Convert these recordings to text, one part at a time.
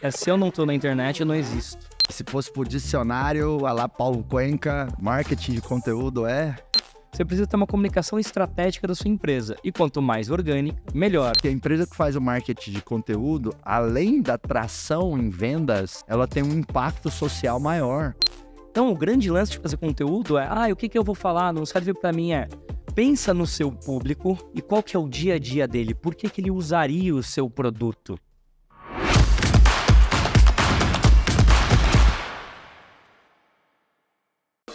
É, se eu não tô na internet, eu não existo. Se fosse por dicionário, a lá Paulo Cuenca, marketing de conteúdo é. Você precisa ter uma comunicação estratégica da sua empresa. E quanto mais orgânica, melhor. Porque a empresa que faz o marketing de conteúdo, além da tração em vendas, ela tem um impacto social maior. Então, o grande lance de fazer conteúdo é: ah, o que, que eu vou falar? Não serve para mim. É pensa no seu público e qual que é o dia a dia dele, por que, que ele usaria o seu produto.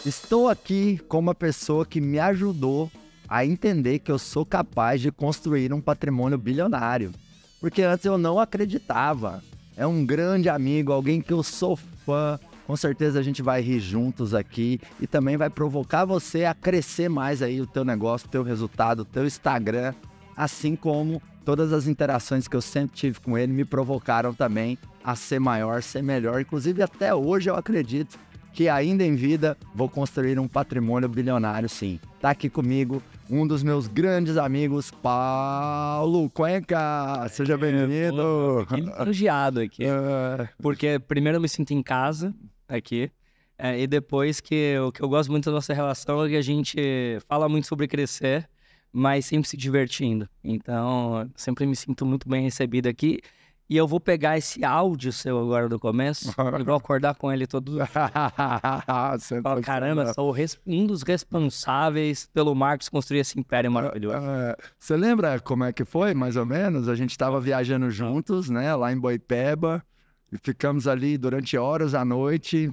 Estou aqui com uma pessoa que me ajudou a entender que eu sou capaz de construir um patrimônio bilionário. Porque antes eu não acreditava. É um grande amigo, alguém que eu sou fã. Com certeza a gente vai rir juntos aqui e também vai provocar você a crescer mais aí o teu negócio, o teu resultado, o teu Instagram, assim como todas as interações que eu sempre tive com ele me provocaram também a ser maior, ser melhor. Inclusive até hoje eu acredito que ainda em vida vou construir um patrimônio bilionário sim. Tá aqui comigo um dos meus grandes amigos, Paulo Cuenca. Seja é, bem-vindo. É, elogiado aqui. É. Porque primeiro eu me sinto em casa aqui. É, e depois que o que eu gosto muito da nossa relação é que a gente fala muito sobre crescer, mas sempre se divertindo. Então, sempre me sinto muito bem recebido aqui. E eu vou pegar esse áudio seu agora do começo e vou acordar com ele todo. caramba, sou um dos responsáveis pelo Marcos construir esse império ah, maravilhoso. Ah, você lembra como é que foi, mais ou menos? A gente estava viajando juntos, né, lá em Boipeba, e ficamos ali durante horas à noite,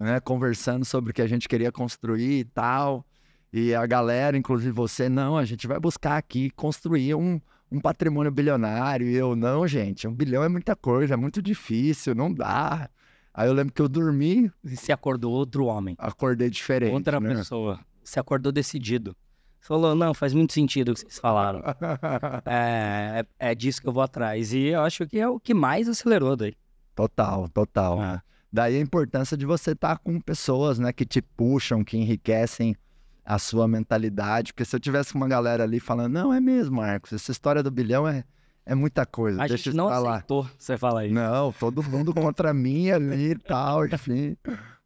né, conversando sobre o que a gente queria construir e tal. E a galera, inclusive você, não, a gente vai buscar aqui construir um um patrimônio bilionário e eu, não, gente, um bilhão é muita coisa, é muito difícil, não dá. Aí eu lembro que eu dormi. E se acordou outro homem. Acordei diferente. Outra né? pessoa. se acordou decidido. Você falou, não, faz muito sentido o que vocês falaram. é, é, é, disso que eu vou atrás. E eu acho que é o que mais acelerou daí. Total, total. É. Daí a importância de você estar tá com pessoas né, que te puxam, que enriquecem a sua mentalidade. Porque se eu tivesse uma galera ali falando, não, é mesmo, Marcos, essa história do bilhão é, é muita coisa. A deixa gente não falar. aceitou você falar isso. Não, todo mundo contra mim ali e tal, enfim.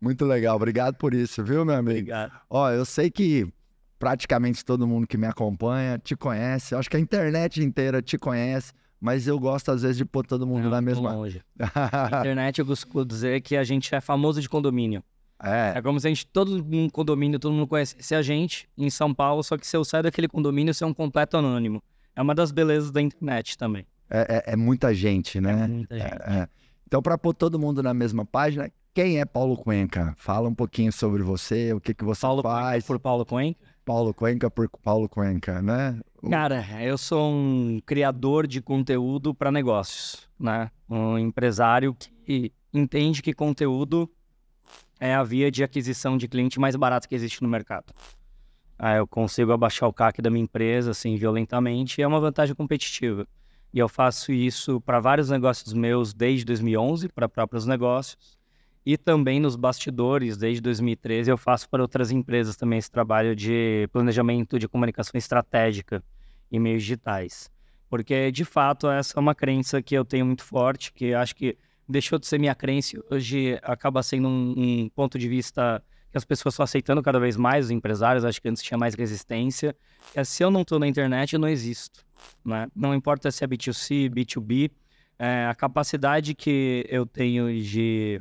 Muito legal. Obrigado por isso, viu, meu amigo? Obrigado. Ó, eu sei que praticamente todo mundo que me acompanha te conhece. Eu acho que a internet inteira te conhece. Mas eu gosto, às vezes, de pôr todo mundo não, na mesma. Longe. na internet, eu costumo dizer que a gente é famoso de condomínio. É. é como se a gente, todo um condomínio, todo mundo conhecesse a gente em São Paulo, só que se eu sair daquele condomínio, você é um completo anônimo. É uma das belezas da internet também. É, é, é muita gente, né? É muita é, gente. É. Então, para pôr todo mundo na mesma página, quem é Paulo Cuenca? Fala um pouquinho sobre você, o que, que você Paulo faz. Por Paulo Cuenca? Paulo Cuenca por Paulo Cuenca, né? O... Cara, eu sou um criador de conteúdo para negócios, né? Um empresário que entende que conteúdo é a via de aquisição de cliente mais barata que existe no mercado. Ah, eu consigo abaixar o CAC da minha empresa, assim, violentamente, e é uma vantagem competitiva. E eu faço isso para vários negócios meus desde 2011, para próprios negócios, e também nos bastidores, desde 2013, eu faço para outras empresas também esse trabalho de planejamento de comunicação estratégica em meios digitais. Porque, de fato, essa é uma crença que eu tenho muito forte, que acho que deixou de ser minha crença, hoje acaba sendo um, um, ponto de vista que as pessoas estão aceitando cada vez mais, os empresários, acho que antes tinha mais resistência, é se eu não estou na internet, eu não existo. Né? Não importa se é B2C, B2B, é, a capacidade que eu tenho de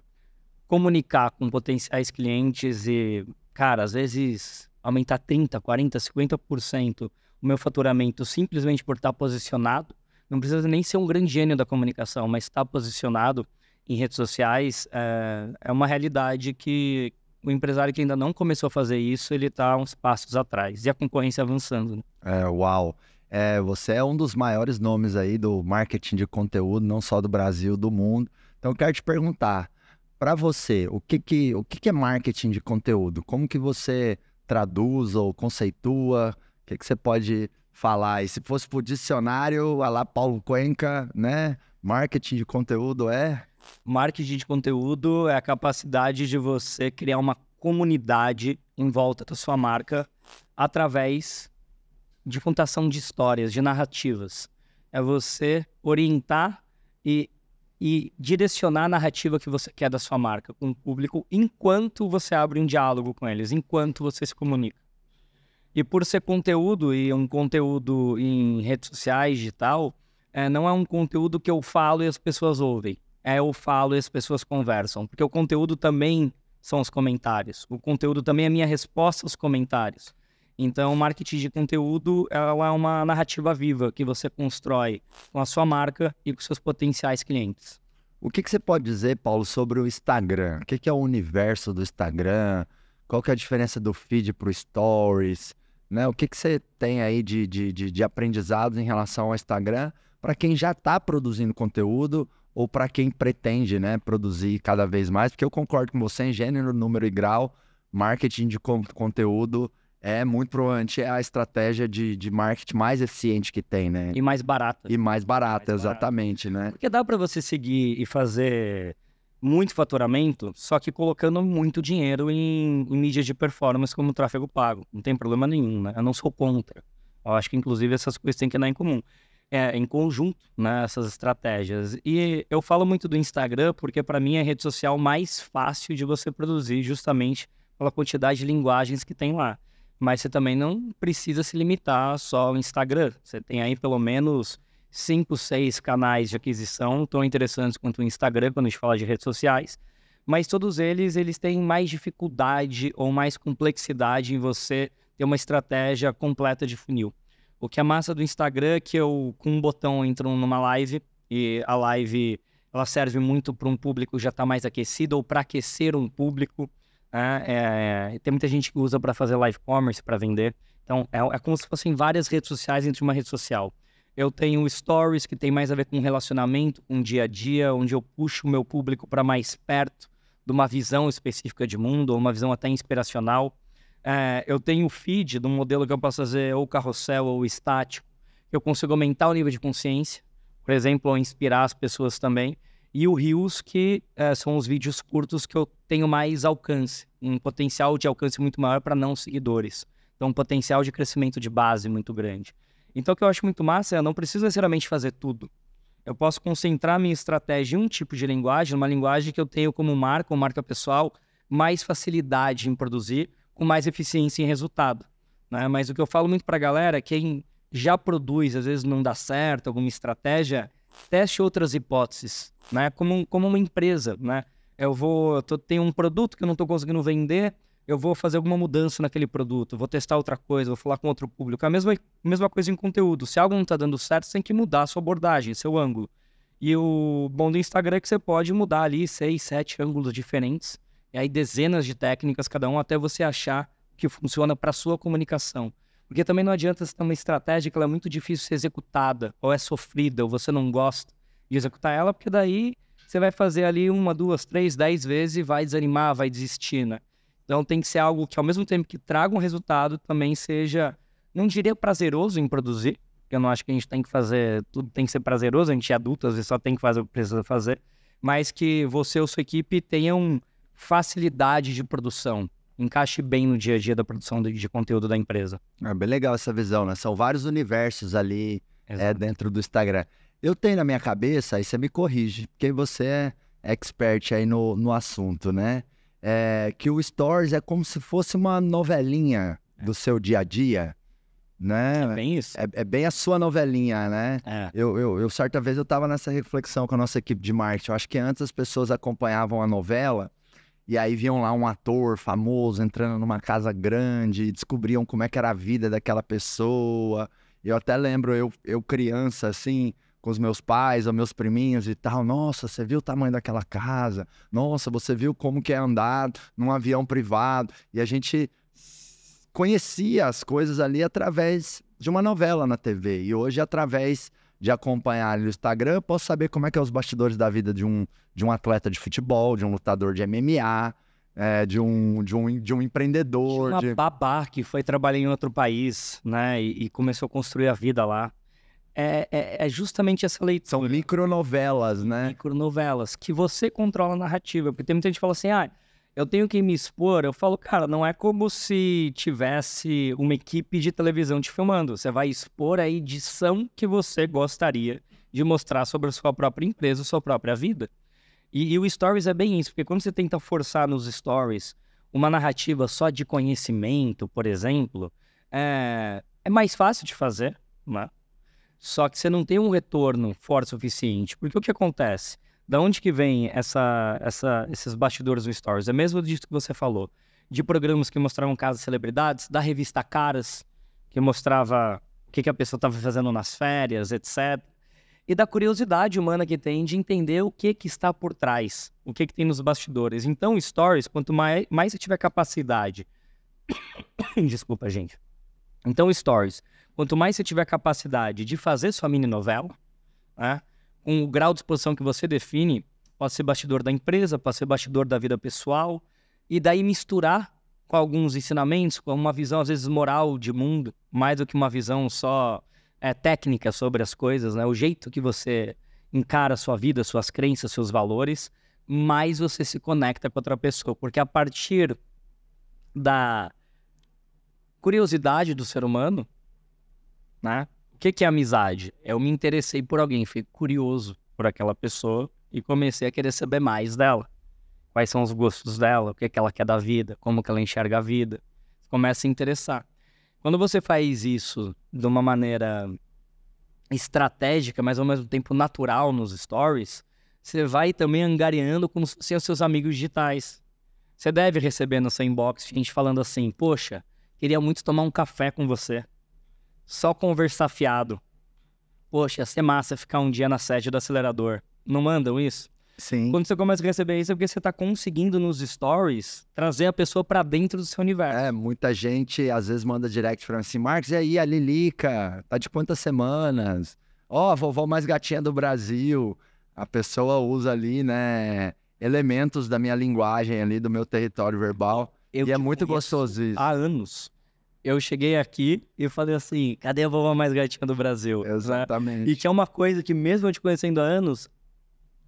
comunicar com potenciais clientes e, cara, às vezes aumentar 30%, 40%, 50% o meu faturamento simplesmente por estar tá posicionado, não precisa nem ser um grande gênio da comunicação, mas estar tá posicionado em redes sociais é, é uma realidade que o empresário que ainda não começou a fazer isso, ele está uns passos atrás. E a concorrência avançando. Né? É, uau. É, você é um dos maiores nomes aí do marketing de conteúdo, não só do Brasil, do mundo. Então, eu quero te perguntar, para você, o, que, que, o que, que é marketing de conteúdo? Como que você traduz ou conceitua? O que, que você pode falar? E se fosse para o dicionário, a lá Paulo Cuenca, né? Marketing de conteúdo é... Marketing de conteúdo é a capacidade de você criar uma comunidade em volta da sua marca através de contação de histórias, de narrativas. É você orientar e, e direcionar a narrativa que você quer da sua marca com o público enquanto você abre um diálogo com eles, enquanto você se comunica. E por ser conteúdo e um conteúdo em redes sociais digital, é, eh, não é um conteúdo que eu falo e as pessoas ouvem. É, eu falo e as pessoas conversam. Porque o conteúdo também são os comentários. O conteúdo também é a minha resposta aos comentários. Então, marketing de conteúdo ela é uma narrativa viva que você constrói com a sua marca e com seus potenciais clientes. O que, que você pode dizer, Paulo, sobre o Instagram? O que, que é o universo do Instagram? Qual que é a diferença do feed para o Stories? Né? O que, que você tem aí de, de, de, de aprendizados em relação ao Instagram para quem já está produzindo conteúdo ou para quem pretende né, produzir cada vez mais, porque eu concordo com você em gênero, número e grau, marketing de conteúdo é muito provavelmente a estratégia de, de marketing mais eficiente que tem, né? E mais barata. E mais barata, mais exatamente, né? Porque dá para você seguir e fazer muito faturamento, só que colocando muito dinheiro em, em mídias de performance como tráfego pago. Não tem problema nenhum, né? Eu não sou contra. Eu acho que, inclusive, essas coisas têm que andar em comum é, em conjunto né, estratégias. E eu falo muito do Instagram porque, para mim, é a rede social mais fácil de você produzir, justamente pela quantidade de linguagens que tem lá. Mas você também não precisa se limitar só ao Instagram. Você tem aí pelo menos cinco, seis canais de aquisição tão interessantes quanto o Instagram, quando a gente fala de redes sociais. Mas todos eles, eles têm mais dificuldade ou mais complexidade em você ter uma estratégia completa de funil. O que é massa do Instagram é que eu, com um botão, entro numa live e a live ela serve muito para um público que já está mais aquecido ou para aquecer um público. Né? É, tem muita gente que usa para fazer live commerce, para vender. Então, é, é, como se fossem várias redes sociais entre uma rede social. Eu tenho stories que tem mais a ver com relacionamento, com dia a dia, onde eu puxo o meu público para mais perto de uma visão específica de mundo, ou uma visão até inspiracional. É, eu tenho o feed de um modelo que eu posso fazer ou carrossel ou estático. Eu consigo aumentar o nível de consciência, por exemplo, ou inspirar as pessoas também. E o Reels, que é, são os vídeos curtos que eu tenho mais alcance, um potencial de alcance muito maior para não seguidores. Então, um potencial de crescimento de base muito grande. Então, o que eu acho muito massa é eu não preciso necessariamente fazer tudo. Eu posso concentrar minha estratégia em um tipo de linguagem, numa linguagem que eu tenho como marca ou marca pessoal, mais facilidade em produzir, com mais eficiência em resultado. Né? Mas o que eu falo muito para a galera, é quem já produz, às vezes não dá certo alguma estratégia, teste outras hipóteses, né? Como, como uma empresa, né? Eu vou, tô, tenho um produto que eu não estou conseguindo vender, eu vou fazer alguma mudança naquele produto, vou testar outra coisa, vou falar com outro público. A mesma, mesma coisa em conteúdo. Se algo não está dando certo, você tem que mudar a sua abordagem, seu ângulo. E o bom do Instagram é que você pode mudar ali seis, sete ângulos diferentes e aí dezenas de técnicas, cada um, até você achar que funciona para sua comunicação. Porque também não adianta você ter uma estratégia que ela é muito difícil de ser executada, ou é sofrida, ou você não gosta de executar ela, porque daí você vai fazer ali uma, duas, três, dez vezes e vai desanimar, vai desistir, né? Então tem que ser algo que, ao mesmo tempo que traga um resultado, também seja, não diria prazeroso em produzir, porque eu não acho que a gente tem que fazer, tudo tem que ser prazeroso, a gente é adulto, às vezes só tem que fazer o que precisa fazer, mas que você ou sua equipe tenham facilidade de produção encaixe bem no dia a dia da produção de, de, conteúdo da empresa. É bem legal essa visão, né? São vários universos ali é, dentro do Instagram. Eu tenho na minha cabeça, aí você me corrige, porque você é expert aí no, no assunto, né? É, que o Stories é como se fosse uma novelinha é. do seu dia a dia, né? É bem isso. É, é bem a sua novelinha, né? É. Eu, eu, eu, certa vez, eu estava nessa reflexão com a nossa equipe de marketing. Eu acho que antes as pessoas acompanhavam a novela e aí viam lá um ator famoso entrando numa casa grande e descobriam como é que era a vida daquela pessoa. Eu até lembro, eu, eu criança, assim, com os meus pais, ou meus priminhos e tal. Nossa, você viu o tamanho daquela casa? Nossa, você viu como que é andar num avião privado? E a gente conhecia as coisas ali através de uma novela na TV. E hoje, através de acompanhar ali no Instagram, eu posso saber como é que é os bastidores da vida de um, de um atleta de futebol, de um lutador de MMA, é, de, um, de, um, de um empreendedor. De uma de... babá que foi trabalhar em outro país, né? E, e começou a construir a vida lá. É, é, é, justamente essa leitura. São micronovelas, né? Micronovelas, que você controla a narrativa. Porque tem muita gente que fala assim, ah, eu tenho que me expor, eu falo, cara, não é como se tivesse uma equipe de televisão te filmando. Você vai expor a edição que você gostaria de mostrar sobre a sua própria empresa, sua própria vida. E, e o Stories é bem isso, porque quando você tenta forçar nos Stories uma narrativa só de conhecimento, por exemplo, é, é mais fácil de fazer, né? Só que você não tem um retorno forte o suficiente. Porque o que acontece? Da onde que vem essa, essa, esses bastidores do Stories? É mesmo disso que você falou. De programas que mostravam casas de celebridades, da revista Caras, que mostrava o que, que a pessoa estava fazendo nas férias, etc. E da curiosidade humana que tem de entender o que, que está por trás, o que, que tem nos bastidores. Então, Stories, quanto mais, mais você tiver capacidade. Desculpa, gente. Então, Stories, quanto mais você tiver capacidade de fazer sua mini novela, né? com o grau de exposição que você define, pode ser bastidor da empresa, pode ser bastidor da vida pessoal, e daí misturar com alguns ensinamentos, com uma visão às vezes moral de mundo, mais do que uma visão só é, técnica sobre as coisas, né? O jeito que você encara a sua vida, suas crenças, seus valores, mais você se conecta com outra pessoa, porque a partir da curiosidade do ser humano, né? O que, que é amizade? Eu me interessei por alguém, fiquei curioso por aquela pessoa e comecei a querer saber mais dela. Quais são os gostos dela, o que, que ela quer da vida, como que ela enxerga a vida. Começa a se interessar. Quando você faz isso de uma maneira estratégica, mas ao mesmo tempo natural nos stories, você vai também angariando com os seus amigos digitais. Você deve receber no seu inbox gente falando assim: Poxa, queria muito tomar um café com você só conversar fiado. Poxa, ia ser massa ficar um dia na sede do acelerador. Não mandam isso? Sim. Quando você começa a receber isso, é porque você está conseguindo nos stories trazer a pessoa para dentro do seu universo. É, muita gente às vezes manda direct para assim, Marcos, e aí, a Lilica? Tá de quantas semanas? Ó, oh, vovó mais gatinha do Brasil. A pessoa usa ali, né, elementos da minha linguagem ali, do meu território verbal. Eu e é muito gostoso isso. Há anos eu cheguei aqui e falei assim: cadê a vovó mais gatinha do Brasil? Né? Exatamente. Né? E que é uma coisa que, mesmo eu te conhecendo há anos,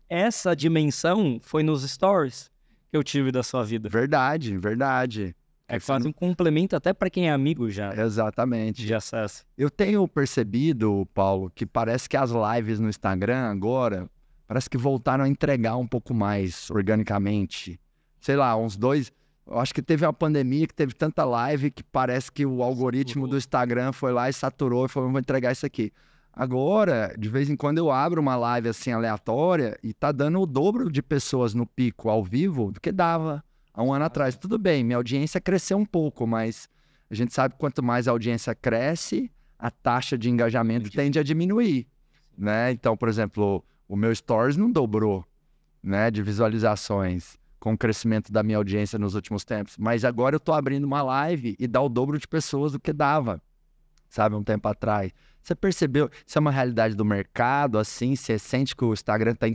essa dimensão foi nos stories que eu tive da sua vida. Verdade, verdade. É faz um complemento até para quem é amigo já. Exatamente. De acesso. Eu tenho percebido, Paulo, que parece que as lives no Instagram agora parece que voltaram a entregar um pouco mais organicamente. Sei lá, uns dois. Eu acho que teve uma pandemia, que teve tanta live que parece que o algoritmo saturou. do Instagram foi lá e saturou e falou: vou entregar isso aqui. Agora, de vez em quando eu abro uma live assim aleatória e tá dando o dobro de pessoas no pico ao vivo do que dava há um ano atrás. Tudo bem, minha audiência cresceu um pouco, mas a gente sabe que quanto mais a audiência cresce, a taxa de engajamento tende a diminuir, né? Então, por exemplo, o meu stories não dobrou, né, de visualizações com o crescimento da minha audiência nos últimos tempos. Mas agora eu estou abrindo uma live e dá o dobro de pessoas do que dava, sabe, um tempo atrás. Você percebeu? Isso é uma realidade do mercado, assim? Você sente que o Instagram está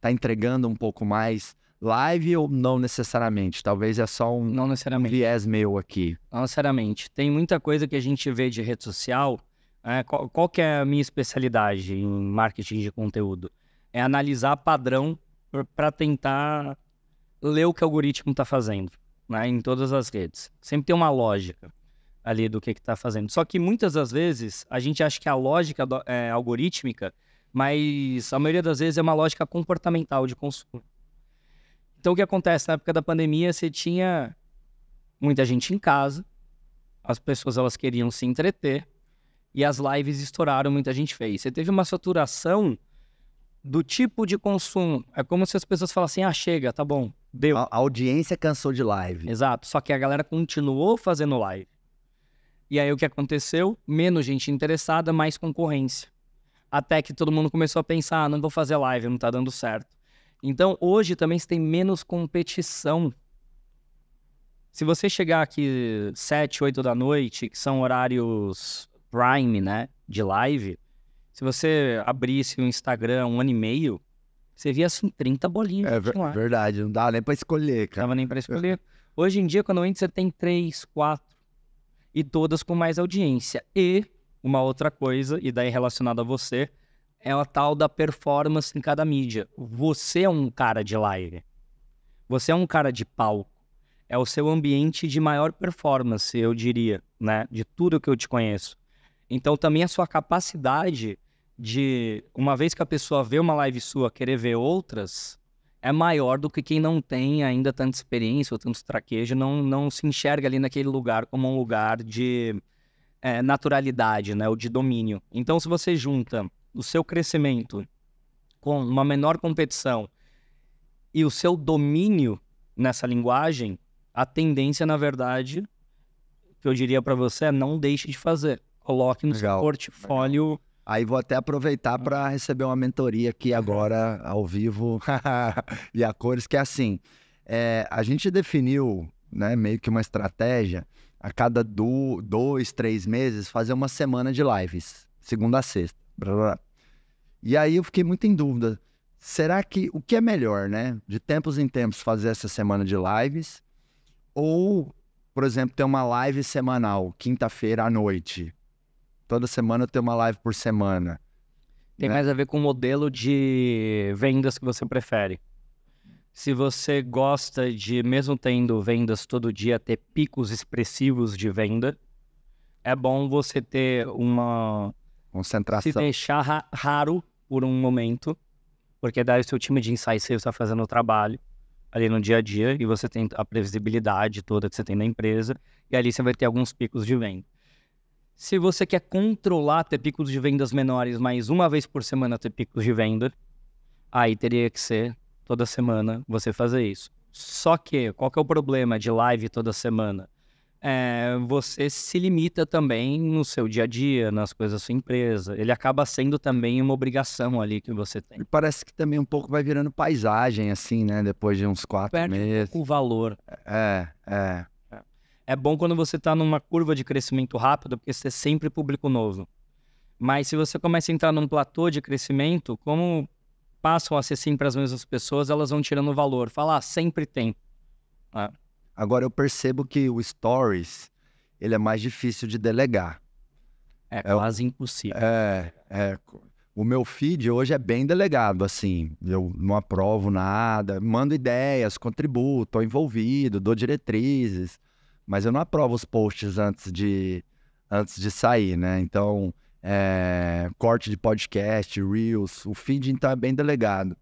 tá entregando um pouco mais live ou não necessariamente? Talvez é só um não necessariamente. viés meu aqui. Não necessariamente. Tem muita coisa que a gente vê de rede social. É, qual, qual que é a minha especialidade em marketing de conteúdo? É analisar padrão para tentar ler o que o algoritmo está fazendo, né? Em todas as redes. Sempre tem uma lógica ali do que está fazendo. Só que muitas das vezes a gente acha que a lógica é, algorítmica, mas a maioria das vezes é uma lógica comportamental de consumo. Então o que acontece na época da pandemia, você tinha muita gente em casa, as pessoas elas queriam se entreter e as lives estouraram, muita gente fez. Você teve uma saturação do tipo de consumo. É como se as pessoas falassem: "Ah, chega, tá bom. Deu. A, a audiência cansou de live. Exato. Só que a galera continuou fazendo live. E aí o que aconteceu? Menos gente interessada, mais concorrência. Até que todo mundo começou a pensar: ah, não vou fazer live, não tá dando certo. Então hoje também tem menos competição. Se você chegar aqui 7, 8 da noite, que são horários prime, né, de live, se você abrisse o um Instagram um ano e meio, você via assim 30 bolinhas. É ver, verdade, não dá nem pra escolher, cara. dava nem pra escolher. Hoje em dia, quando entra, você tem três, quatro. E todas com mais audiência. E uma outra coisa, e daí relacionada a você, é a tal da performance em cada mídia. Você é um cara de live. Você é um cara de palco. É o seu ambiente de maior performance, eu diria, né? De tudo que eu te conheço. Então também a sua capacidade de uma vez que a pessoa vê uma live sua querer ver outras é maior do que quem não tem ainda tanta experiência ou tanto traquejo, não, não se enxerga ali naquele lugar como um lugar de é, naturalidade, né, ou de domínio. Então, se você junta o seu crescimento com uma menor competição e o seu domínio nessa linguagem, a tendência, na verdade, que eu diria para você é não deixe de fazer. Coloque no Legal. seu portfólio Aí vou até aproveitar para receber uma mentoria aqui agora, ao vivo, e a cores, que é assim. É, a gente definiu né, meio que uma estratégia a cada do, dois, três meses fazer uma semana de lives, segunda a sexta. Blá, blá. E aí eu fiquei muito em dúvida. Será que o que é melhor, né? De tempos em tempos fazer essa semana de lives ou, por exemplo, ter uma live semanal, quinta-feira à noite, toda semana eu tenho uma live por semana. Tem né? mais a ver com o modelo de vendas que você prefere. Se você gosta de, mesmo tendo vendas todo dia, ter picos expressivos de venda, é bom você ter uma. Concentração. Se deixar ra raro por um momento, porque daí o seu time de ensaio sales está fazendo o trabalho ali no dia a dia e você tem a previsibilidade toda que você tem na empresa, e ali você vai ter alguns picos de venda. Se você quer controlar ter picos de vendas menores, mas uma vez por semana ter picos de venda, aí teria que ser toda semana você fazer isso. Só que, qual que é o problema de live toda semana? É, você se limita também no seu dia a dia, nas coisas da sua empresa. Ele acaba sendo também uma obrigação ali que você tem. E parece que também um pouco vai virando paisagem, assim, né? Depois de uns quatro Perde meses. Um pouco o valor. É, é. É bom quando você está numa curva de crescimento rápido, porque você é sempre público novo. Mas se você começa a entrar num platô de crescimento, como passam a ser sempre as mesmas pessoas, elas vão tirando valor. Falar, ah, sempre tem. Ah. Agora eu percebo que o Stories, ele é mais difícil de delegar. É, é quase impossível. É, é. O meu feed hoje é bem delegado, assim. Eu não aprovo nada, mando ideias, contribuo, estou envolvido, dou diretrizes mas eu não aprovo os posts antes de, antes de sair, né? Então, é, corte de podcast, Reels, o feed então tá é bem delegado.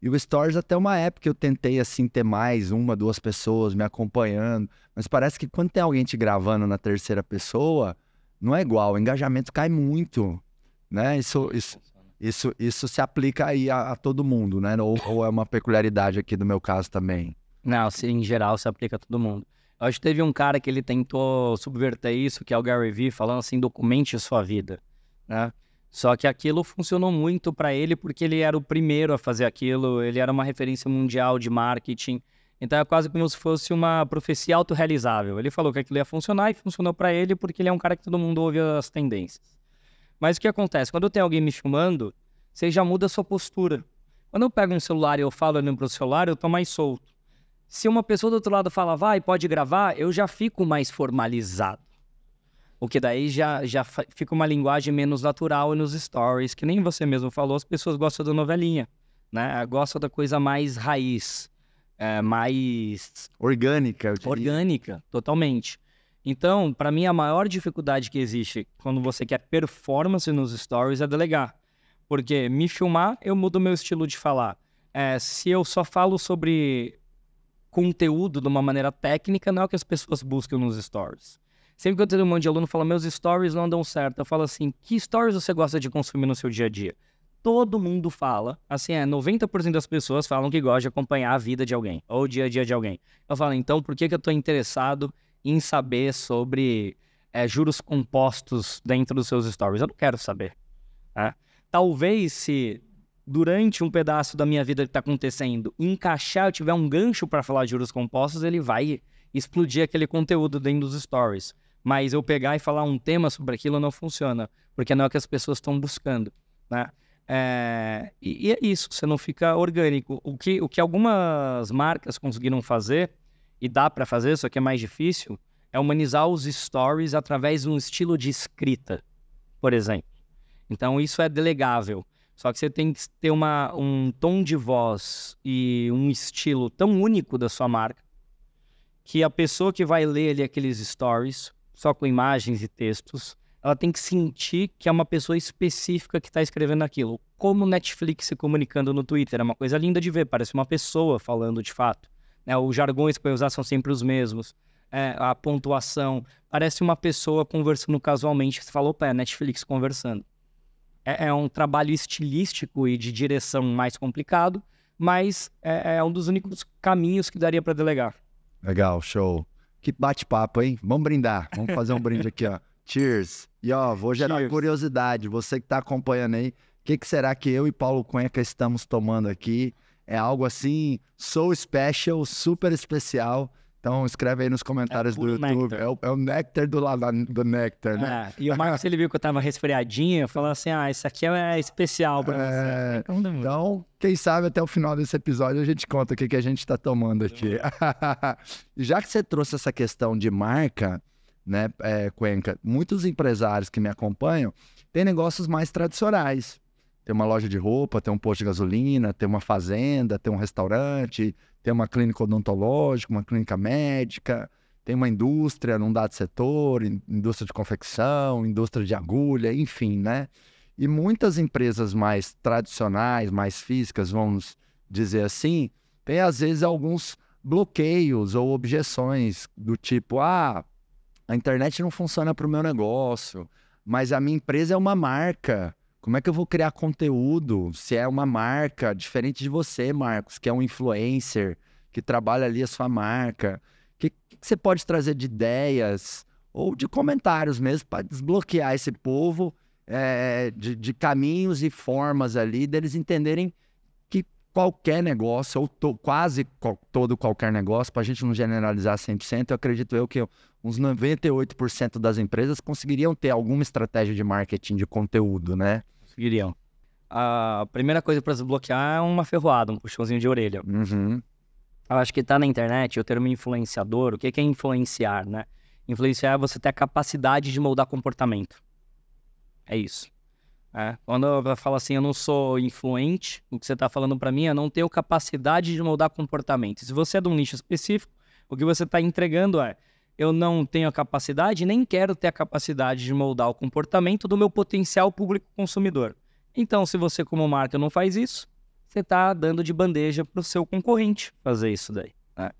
E o Stories até uma época eu tentei assim ter mais uma, duas pessoas me acompanhando, mas parece que quando tem alguém te gravando na terceira pessoa, não é igual, o engajamento cai muito, né? Isso isso isso, isso se aplica aí a, a todo mundo, né? Ou, ou, é uma peculiaridade aqui do meu caso também? Não, em geral se aplica a todo mundo. Acho que teve um cara que ele tentou subverter isso, que é o Gary Vee, falando assim, documente a sua vida, né? Só que aquilo funcionou muito para ele porque ele era o primeiro a fazer aquilo, ele era uma referência mundial de marketing. Então é quase como se fosse uma profecia autorrealizável. Ele falou que aquilo ia funcionar e funcionou para ele porque ele é um cara que todo mundo ouve as tendências. Mas o que acontece? Quando tem alguém me filmando, você já muda a sua postura. Quando eu pego um celular e eu falo olhando para o celular, eu tô mais solto. Se uma pessoa do outro lado fala, vai, pode gravar, eu já fico mais formalizado. O que daí já, já fica uma linguagem menos natural nos stories, que nem você mesmo falou, as pessoas gostam da novelinha, né? Gostam da coisa mais raiz, é, mais... Orgânica, eu diria. Orgânica, totalmente. Então, para mim, a maior dificuldade que existe quando você quer performance nos stories é delegar. Porque me filmar, eu mudo meu estilo de falar. É, se eu só falo sobre conteúdo de uma maneira técnica não é o que as pessoas buscam nos stories. Sempre que eu tenho um monte de aluno fala, meus stories não dão certo, eu falo assim, que stories você gosta de consumir no seu dia a dia? Todo mundo fala, assim, é, 90% das pessoas falam que gosta de acompanhar a vida de alguém, ou o dia a dia de alguém. Eu falo, então, por que, que eu estou interessado em saber sobre é, juros compostos dentro dos seus stories? Eu não quero saber. Né? Talvez se durante um pedaço da minha vida que está acontecendo, encaixar, eu tiver um gancho para falar de juros compostos, ele vai explodir aquele conteúdo dentro dos stories. Mas eu pegar e falar um tema sobre aquilo não funciona, porque não é o que as pessoas estão buscando, né? É, e, e, é isso, você não fica orgânico. O que, o que algumas marcas conseguiram fazer, e dá para fazer, só que é mais difícil, é humanizar os stories através de um estilo de escrita, por exemplo. Então, isso é delegável. Só que você tem que ter uma, um tom de voz e um estilo tão único da sua marca que a pessoa que vai ler ali aqueles stories, só com imagens e textos, ela tem que sentir que é uma pessoa específica que está escrevendo aquilo. Como o Netflix se comunicando no Twitter, é uma coisa linda de ver, parece uma pessoa falando de fato. Né? Os jargões que vai usar são sempre os mesmos. É, a pontuação. Parece uma pessoa conversando casualmente. Você falou, pé, Netflix conversando é, é um trabalho estilístico e de direção mais complicado, mas é, é um dos únicos caminhos que daria para delegar. Legal, show. Que bate-papo, hein? Vamos brindar. Vamos fazer um brinde aqui, ó. Cheers. E ó, vou gerar Cheers. curiosidade. Você que está acompanhando aí, o que, que, será que eu e Paulo Cuenca estamos tomando aqui? É algo assim, so special, super especial. Então escreve aí nos comentários é do YouTube. É o, é o, néctar do, lá, do néctar, né? É, e o Marcos, ele viu que eu tava resfriadinho, falou assim, ah, isso aqui é especial pra você. É, então, quem sabe até o final desse episódio a gente conta o que, que a gente tá tomando aqui. Já que você trouxe essa questão de marca, né, é, Cuenca, muitos empresários que me acompanham têm negócios mais tradicionais, tem uma loja de roupa, tem um posto de gasolina, tem uma fazenda, tem um restaurante, tem uma clínica odontológica, uma clínica médica, tem uma indústria num dado setor, indústria de confecção, indústria de agulha, enfim, né? E muitas empresas mais tradicionais, mais físicas, vamos dizer assim, tem às vezes alguns bloqueios ou objeções do tipo: ah, a internet não funciona para o meu negócio, mas a minha empresa é uma marca como é que eu vou criar conteúdo se é uma marca diferente de você, Marcos, que é um influencer, que trabalha ali a sua marca? O que, que, você pode trazer de ideias ou de comentários mesmo para desbloquear esse povo é, de, de, caminhos e formas ali deles entenderem que qualquer negócio, ou to, quase todo qualquer negócio, para a gente não generalizar 100%, eu acredito eu que uns 98% das empresas conseguiriam ter alguma estratégia de marketing de conteúdo, né? iriam. A primeira coisa para desbloquear é uma ferroada, um puxãozinho de orelha. Uhum. Eu acho que tá na internet o termo influenciador. O que é influenciar, né? Influenciar é você ter a capacidade de moldar comportamento. É isso. É. Quando eu falo assim, eu não sou influente, o que você está falando para mim é não tenho capacidade de moldar comportamento. Se você é de um nicho específico, o que você está entregando é eu não tenho a capacidade, nem quero ter a capacidade de moldar o comportamento do meu potencial público consumidor. Então, se você, como marca, não faz isso, você está dando de bandeja para o seu concorrente fazer isso daí. Né?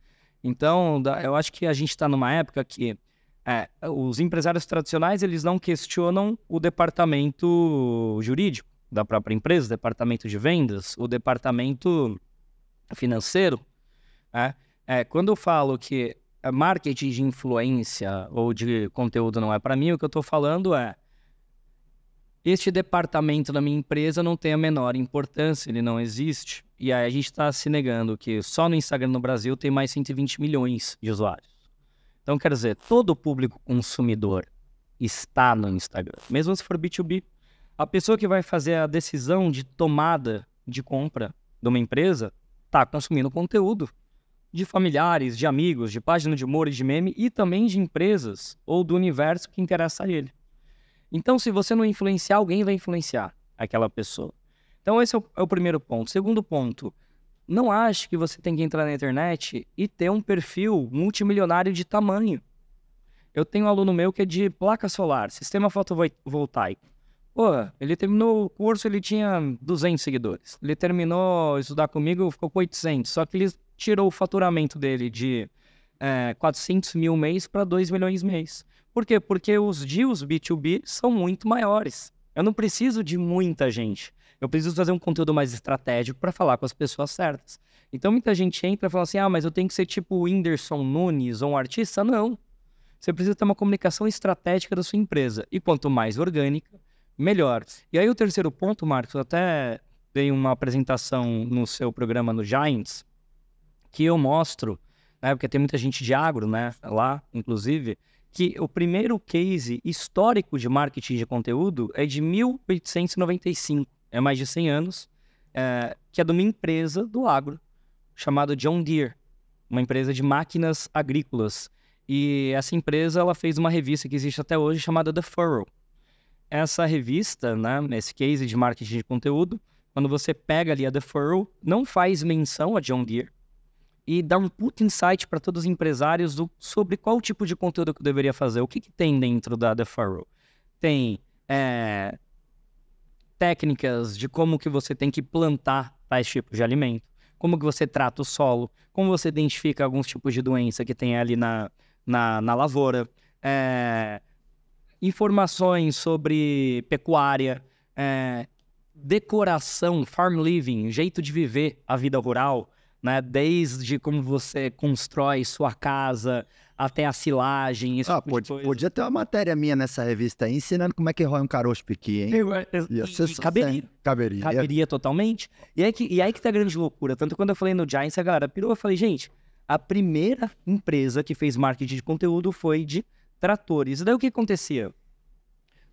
Então, eu acho que a gente está numa época que é, os empresários tradicionais eles não questionam o departamento jurídico da própria empresa, o departamento de vendas, o departamento financeiro. Né? É, quando eu falo que eh, marketing de influência ou de conteúdo não é para mim, o que eu estou falando é este departamento da minha empresa não tem a menor importância, ele não existe. E aí a gente está se negando que só no Instagram no Brasil tem mais 120 milhões de usuários. Então, quer dizer, todo o público consumidor está no Instagram, mesmo se for B2B. A pessoa que vai fazer a decisão de tomada de compra de uma empresa está consumindo conteúdo de familiares, de amigos, de página de humor e de meme e também de empresas ou do universo que interessa a ele. Então, se você não influenciar, alguém vai influenciar aquela pessoa. Então, esse é o, é o primeiro ponto. Segundo ponto, não ache que você tem que entrar na internet e ter um perfil multimilionário de tamanho. Eu tenho um aluno meu que é de placa solar, sistema fotovoltaico. Pô, ele terminou o curso, ele tinha 200 seguidores. Ele terminou estudar comigo, ficou com 800. Só que ele tirou o faturamento dele de é, 400 mil mês para 2 milhões mês. Por quê? Porque os deals B2B são muito maiores. Eu não preciso de muita gente. Eu preciso fazer um conteúdo mais estratégico para falar com as pessoas certas. Então muita gente entra e fala assim: ah, mas eu tenho que ser tipo o Whindersson Nunes ou um artista? Não. Você precisa ter uma comunicação estratégica da sua empresa. E quanto mais orgânica, melhor. E aí o terceiro ponto, Marcos, eu até dei uma apresentação no seu programa no Giants, que eu mostro, né, porque tem muita gente de agro né, lá, inclusive, que o primeiro case histórico de marketing de conteúdo é de 1895, é mais de 100 anos, é, que é de uma empresa do agro chamada John Deere, uma empresa de máquinas agrícolas. E essa empresa ela fez uma revista que existe até hoje chamada The Furrow. Essa revista, né, esse case de marketing de conteúdo, quando você pega ali a The Furrow, não faz menção a John Deere, e dar um puto insight para todos os empresários do, sobre qual tipo de conteúdo que eu deveria fazer. O que, que tem dentro da The Farrow? Tem é, técnicas de como que você tem que plantar tais tipos de alimento, como que você trata o solo, como você identifica alguns tipos de doença que tem ali na, na, na lavoura, é, informações sobre pecuária, é, decoração, farm living, jeito de viver a vida rural, né? Desde como você constrói sua casa até a silagem, isso ah, tipo pode, Podia ter uma matéria minha nessa revista aí, ensinando como é que rói um caroço pequeno, hein? Eu, é, eu, Ia ser caberia. Caberia. Caberia totalmente. E aí, é que, e aí que tá a grande loucura. Tanto quando eu falei no Giants, a galera pirou, eu falei, gente, a primeira empresa que fez marketing de conteúdo foi de tratores. E daí o que acontecia?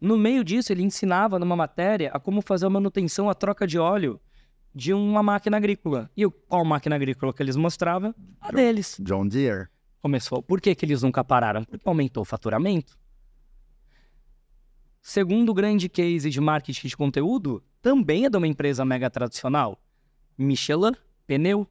No meio disso, ele ensinava numa matéria a como fazer a manutenção, a troca de óleo de uma máquina agrícola. E qual máquina agrícola que eles mostravam? A deles. John Deere. Começou. Por que, que eles nunca pararam? Porque aumentou o faturamento. Segundo grande case de marketing de conteúdo, também é de uma empresa mega tradicional. Michelin, pneu.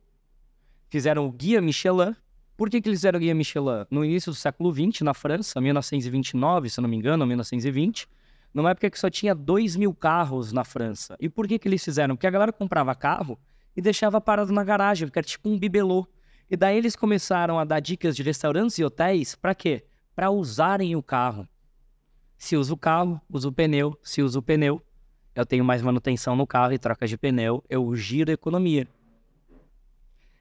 Fizeram o guia Michelin. Por que, que eles fizeram o guia Michelin? No início do século XX, na França, 1929, se não me engano, 1920 numa época que só tinha 2 mil carros na França. E por que, que eles fizeram? Porque a galera comprava carro e deixava parado na garagem, porque era tipo um bibelô. E daí eles começaram a dar dicas de restaurantes e hotéis para quê? Para usarem o carro. Se usa o carro, usa o pneu. Se usa o pneu, eu tenho mais manutenção no carro e trocas de pneu, eu giro a economia.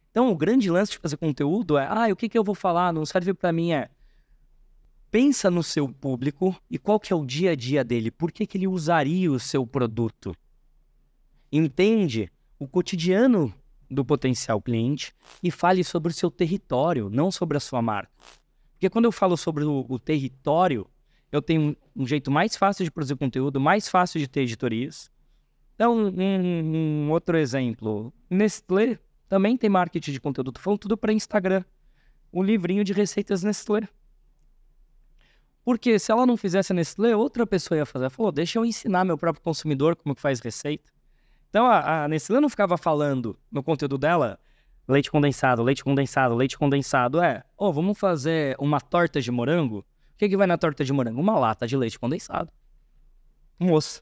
Então, o grande lance de fazer conteúdo é, ah, o que, que eu vou falar? Não serve para mim é, pensa no seu público e qual que é o dia a dia dele, por que, que ele usaria o seu produto. Entende o cotidiano do potencial cliente e fale sobre o seu território, não sobre a sua marca. Porque quando eu falo sobre o, o território, eu tenho um, um jeito mais fácil de produzir conteúdo, mais fácil de ter editorias. Então, um, um, outro exemplo, Nestlé também tem marketing de conteúdo. Estou falando tudo para Instagram. O livrinho de receitas Nestlé. Porque se ela não fizesse a Nestlé, outra pessoa ia fazer. Ela falou, deixa eu ensinar meu próprio consumidor como que faz receita. Então a, a Nestlé não ficava falando no conteúdo dela, leite condensado, leite condensado, leite condensado. É, ô, oh, vamos fazer uma torta de morango? O que, que vai na torta de morango? Uma lata de leite condensado. Moça.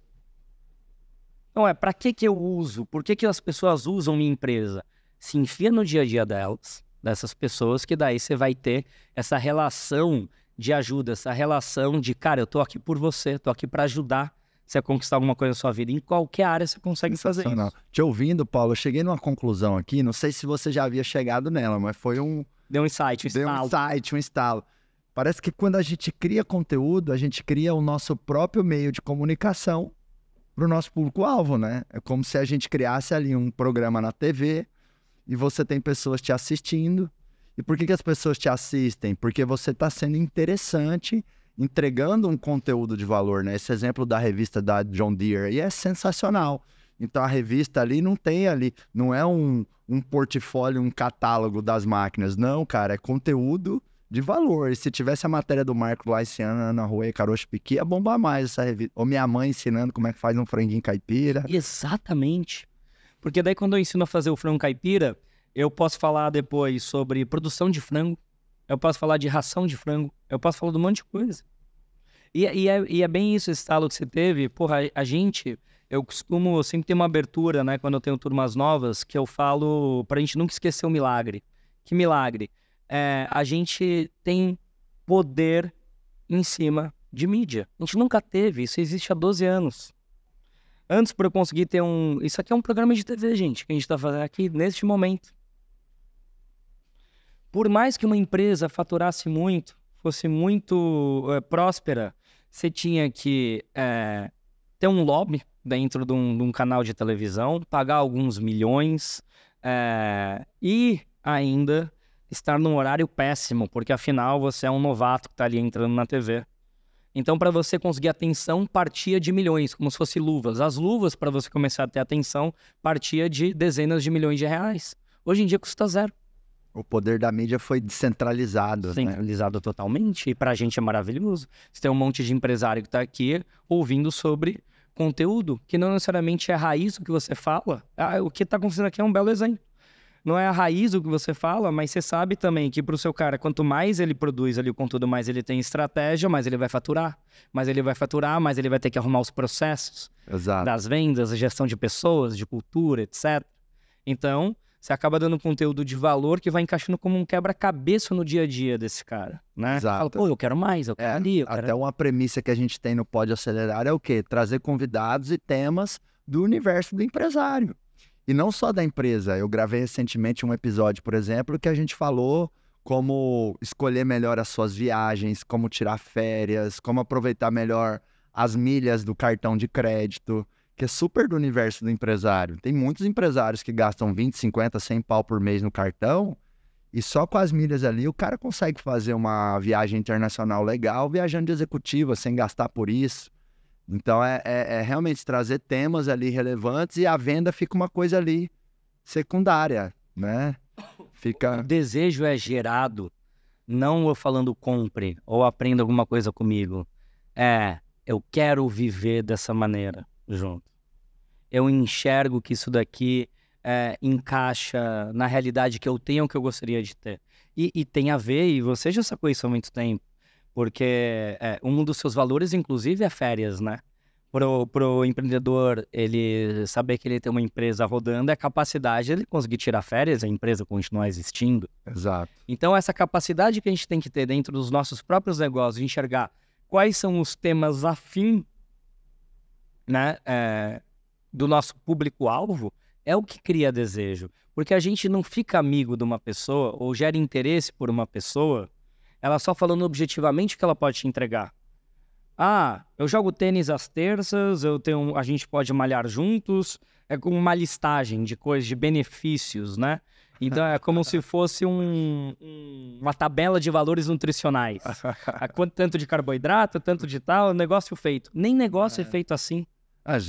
Então é, para que que eu uso? Por que que as pessoas usam minha empresa? Se enfia no dia a dia delas, dessas pessoas, que daí você vai ter essa relação de ajuda, essa relação de, cara, eu tô aqui por você, tô aqui para ajudar você a conquistar alguma coisa na sua vida. Em qualquer área você consegue fazer isso. Te ouvindo, Paulo, eu cheguei numa conclusão aqui, não sei se você já havia chegado nela, mas foi um. Deu um insight, um Deu Deu um insight, um instalo. Parece que quando a gente cria conteúdo, a gente cria o nosso próprio meio de comunicação para o nosso público-alvo, né? É como se a gente criasse ali um programa na TV e você tem pessoas te assistindo e por que, que as pessoas te assistem? Porque você está sendo interessante, entregando um conteúdo de valor, né? Esse exemplo da revista da John Deere e é sensacional. Então a revista ali não tem ali, não é um, um portfólio, um catálogo das máquinas, não, cara, é conteúdo de valor. E se tivesse a matéria do Marco lá esse ano, Ana Rua e Carocho Piqui, ia bombar mais essa revista. Ou minha mãe ensinando como é que faz um franguinho caipira. Exatamente. Porque daí quando eu ensino a fazer o frango caipira, eu posso falar depois sobre produção de frango, eu posso falar de ração de frango, eu posso falar de um monte de coisa. E, e, é, e é, bem isso, esse estalo que você teve. Porra, a, a gente, eu costumo eu sempre ter uma abertura, né, quando eu tenho turmas novas, que eu falo pra gente nunca esquecer o milagre. Que milagre? É, a gente tem poder em cima de mídia. A gente nunca teve, isso existe há 12 anos. Antes para eu conseguir ter um. Isso aqui é um programa de TV, gente, que a gente está fazendo aqui neste momento por mais que uma empresa faturasse muito, fosse muito é, próspera, você tinha que é, ter um lobby dentro de um, de um, canal de televisão, pagar alguns milhões é, e ainda estar num horário péssimo, porque afinal você é um novato que está ali entrando na TV. Então, para você conseguir atenção, partia de milhões, como se fosse luvas. As luvas, para você começar a ter atenção, partia de dezenas de milhões de reais. Hoje em dia custa zero. O poder da mídia foi descentralizado. Centralizado né? totalmente. E para a gente é maravilhoso. Você tem um monte de empresário que está aqui ouvindo sobre conteúdo, que não necessariamente é a raiz do que você fala. Ah, o que está acontecendo aqui é um belo exemplo. Não é a raiz do que você fala, mas você sabe também que para o seu cara, quanto mais ele produz ali o conteúdo, mais ele tem estratégia, mais ele vai faturar. Mais ele vai faturar, mais ele vai ter que arrumar os processos Exato. das vendas, gestão de pessoas, de cultura, etc. Então, você acaba dando conteúdo de valor que vai encaixando como um quebra-cabeça no dia a dia desse cara, né? Exato. Fala, Pô, eu quero mais, eu quero é, ali. Eu quero... Até uma premissa que a gente tem no Pode Acelerar é o quê? Trazer convidados e temas do universo do empresário. E não só da empresa. Eu gravei recentemente um episódio, por exemplo, que a gente falou como escolher melhor as suas viagens, como tirar férias, como aproveitar melhor as milhas do cartão de crédito que é super do universo do empresário. Tem muitos empresários que gastam 20, 50, 100 pau por mês no cartão e só com as milhas ali o cara consegue fazer uma viagem internacional legal viajando de executiva sem gastar por isso. Então é, é, é realmente trazer temas ali relevantes e a venda fica uma coisa ali secundária, né? Fica... O desejo é gerado, não eu falando compre ou aprenda alguma coisa comigo. É, eu quero viver dessa maneira junto. Eu enxergo que isso daqui é, encaixa na realidade que eu tenho, que eu gostaria de ter. E, e tem a ver, e você já sacou isso há muito tempo, porque é, um dos seus valores, inclusive, é férias, né? Pro, pro empreendedor, ele saber que ele tem uma empresa rodando é a capacidade dele conseguir tirar férias, a empresa continuar existindo. Exato. Então, essa capacidade que a gente tem que ter dentro dos nossos próprios negócios, de enxergar quais são os temas afim né, é, do nosso público-alvo é o que cria desejo. Porque a gente não fica amigo de uma pessoa ou gera interesse por uma pessoa, ela só falando objetivamente o que ela pode te entregar. Ah, eu jogo tênis às terças, eu tenho, a gente pode malhar juntos. É como uma listagem de coisas, de benefícios, né? Então é como se fosse um, uma tabela de valores nutricionais. Quanto tanto de carboidrato, tanto de tal, negócio feito. Nem negócio é, é feito assim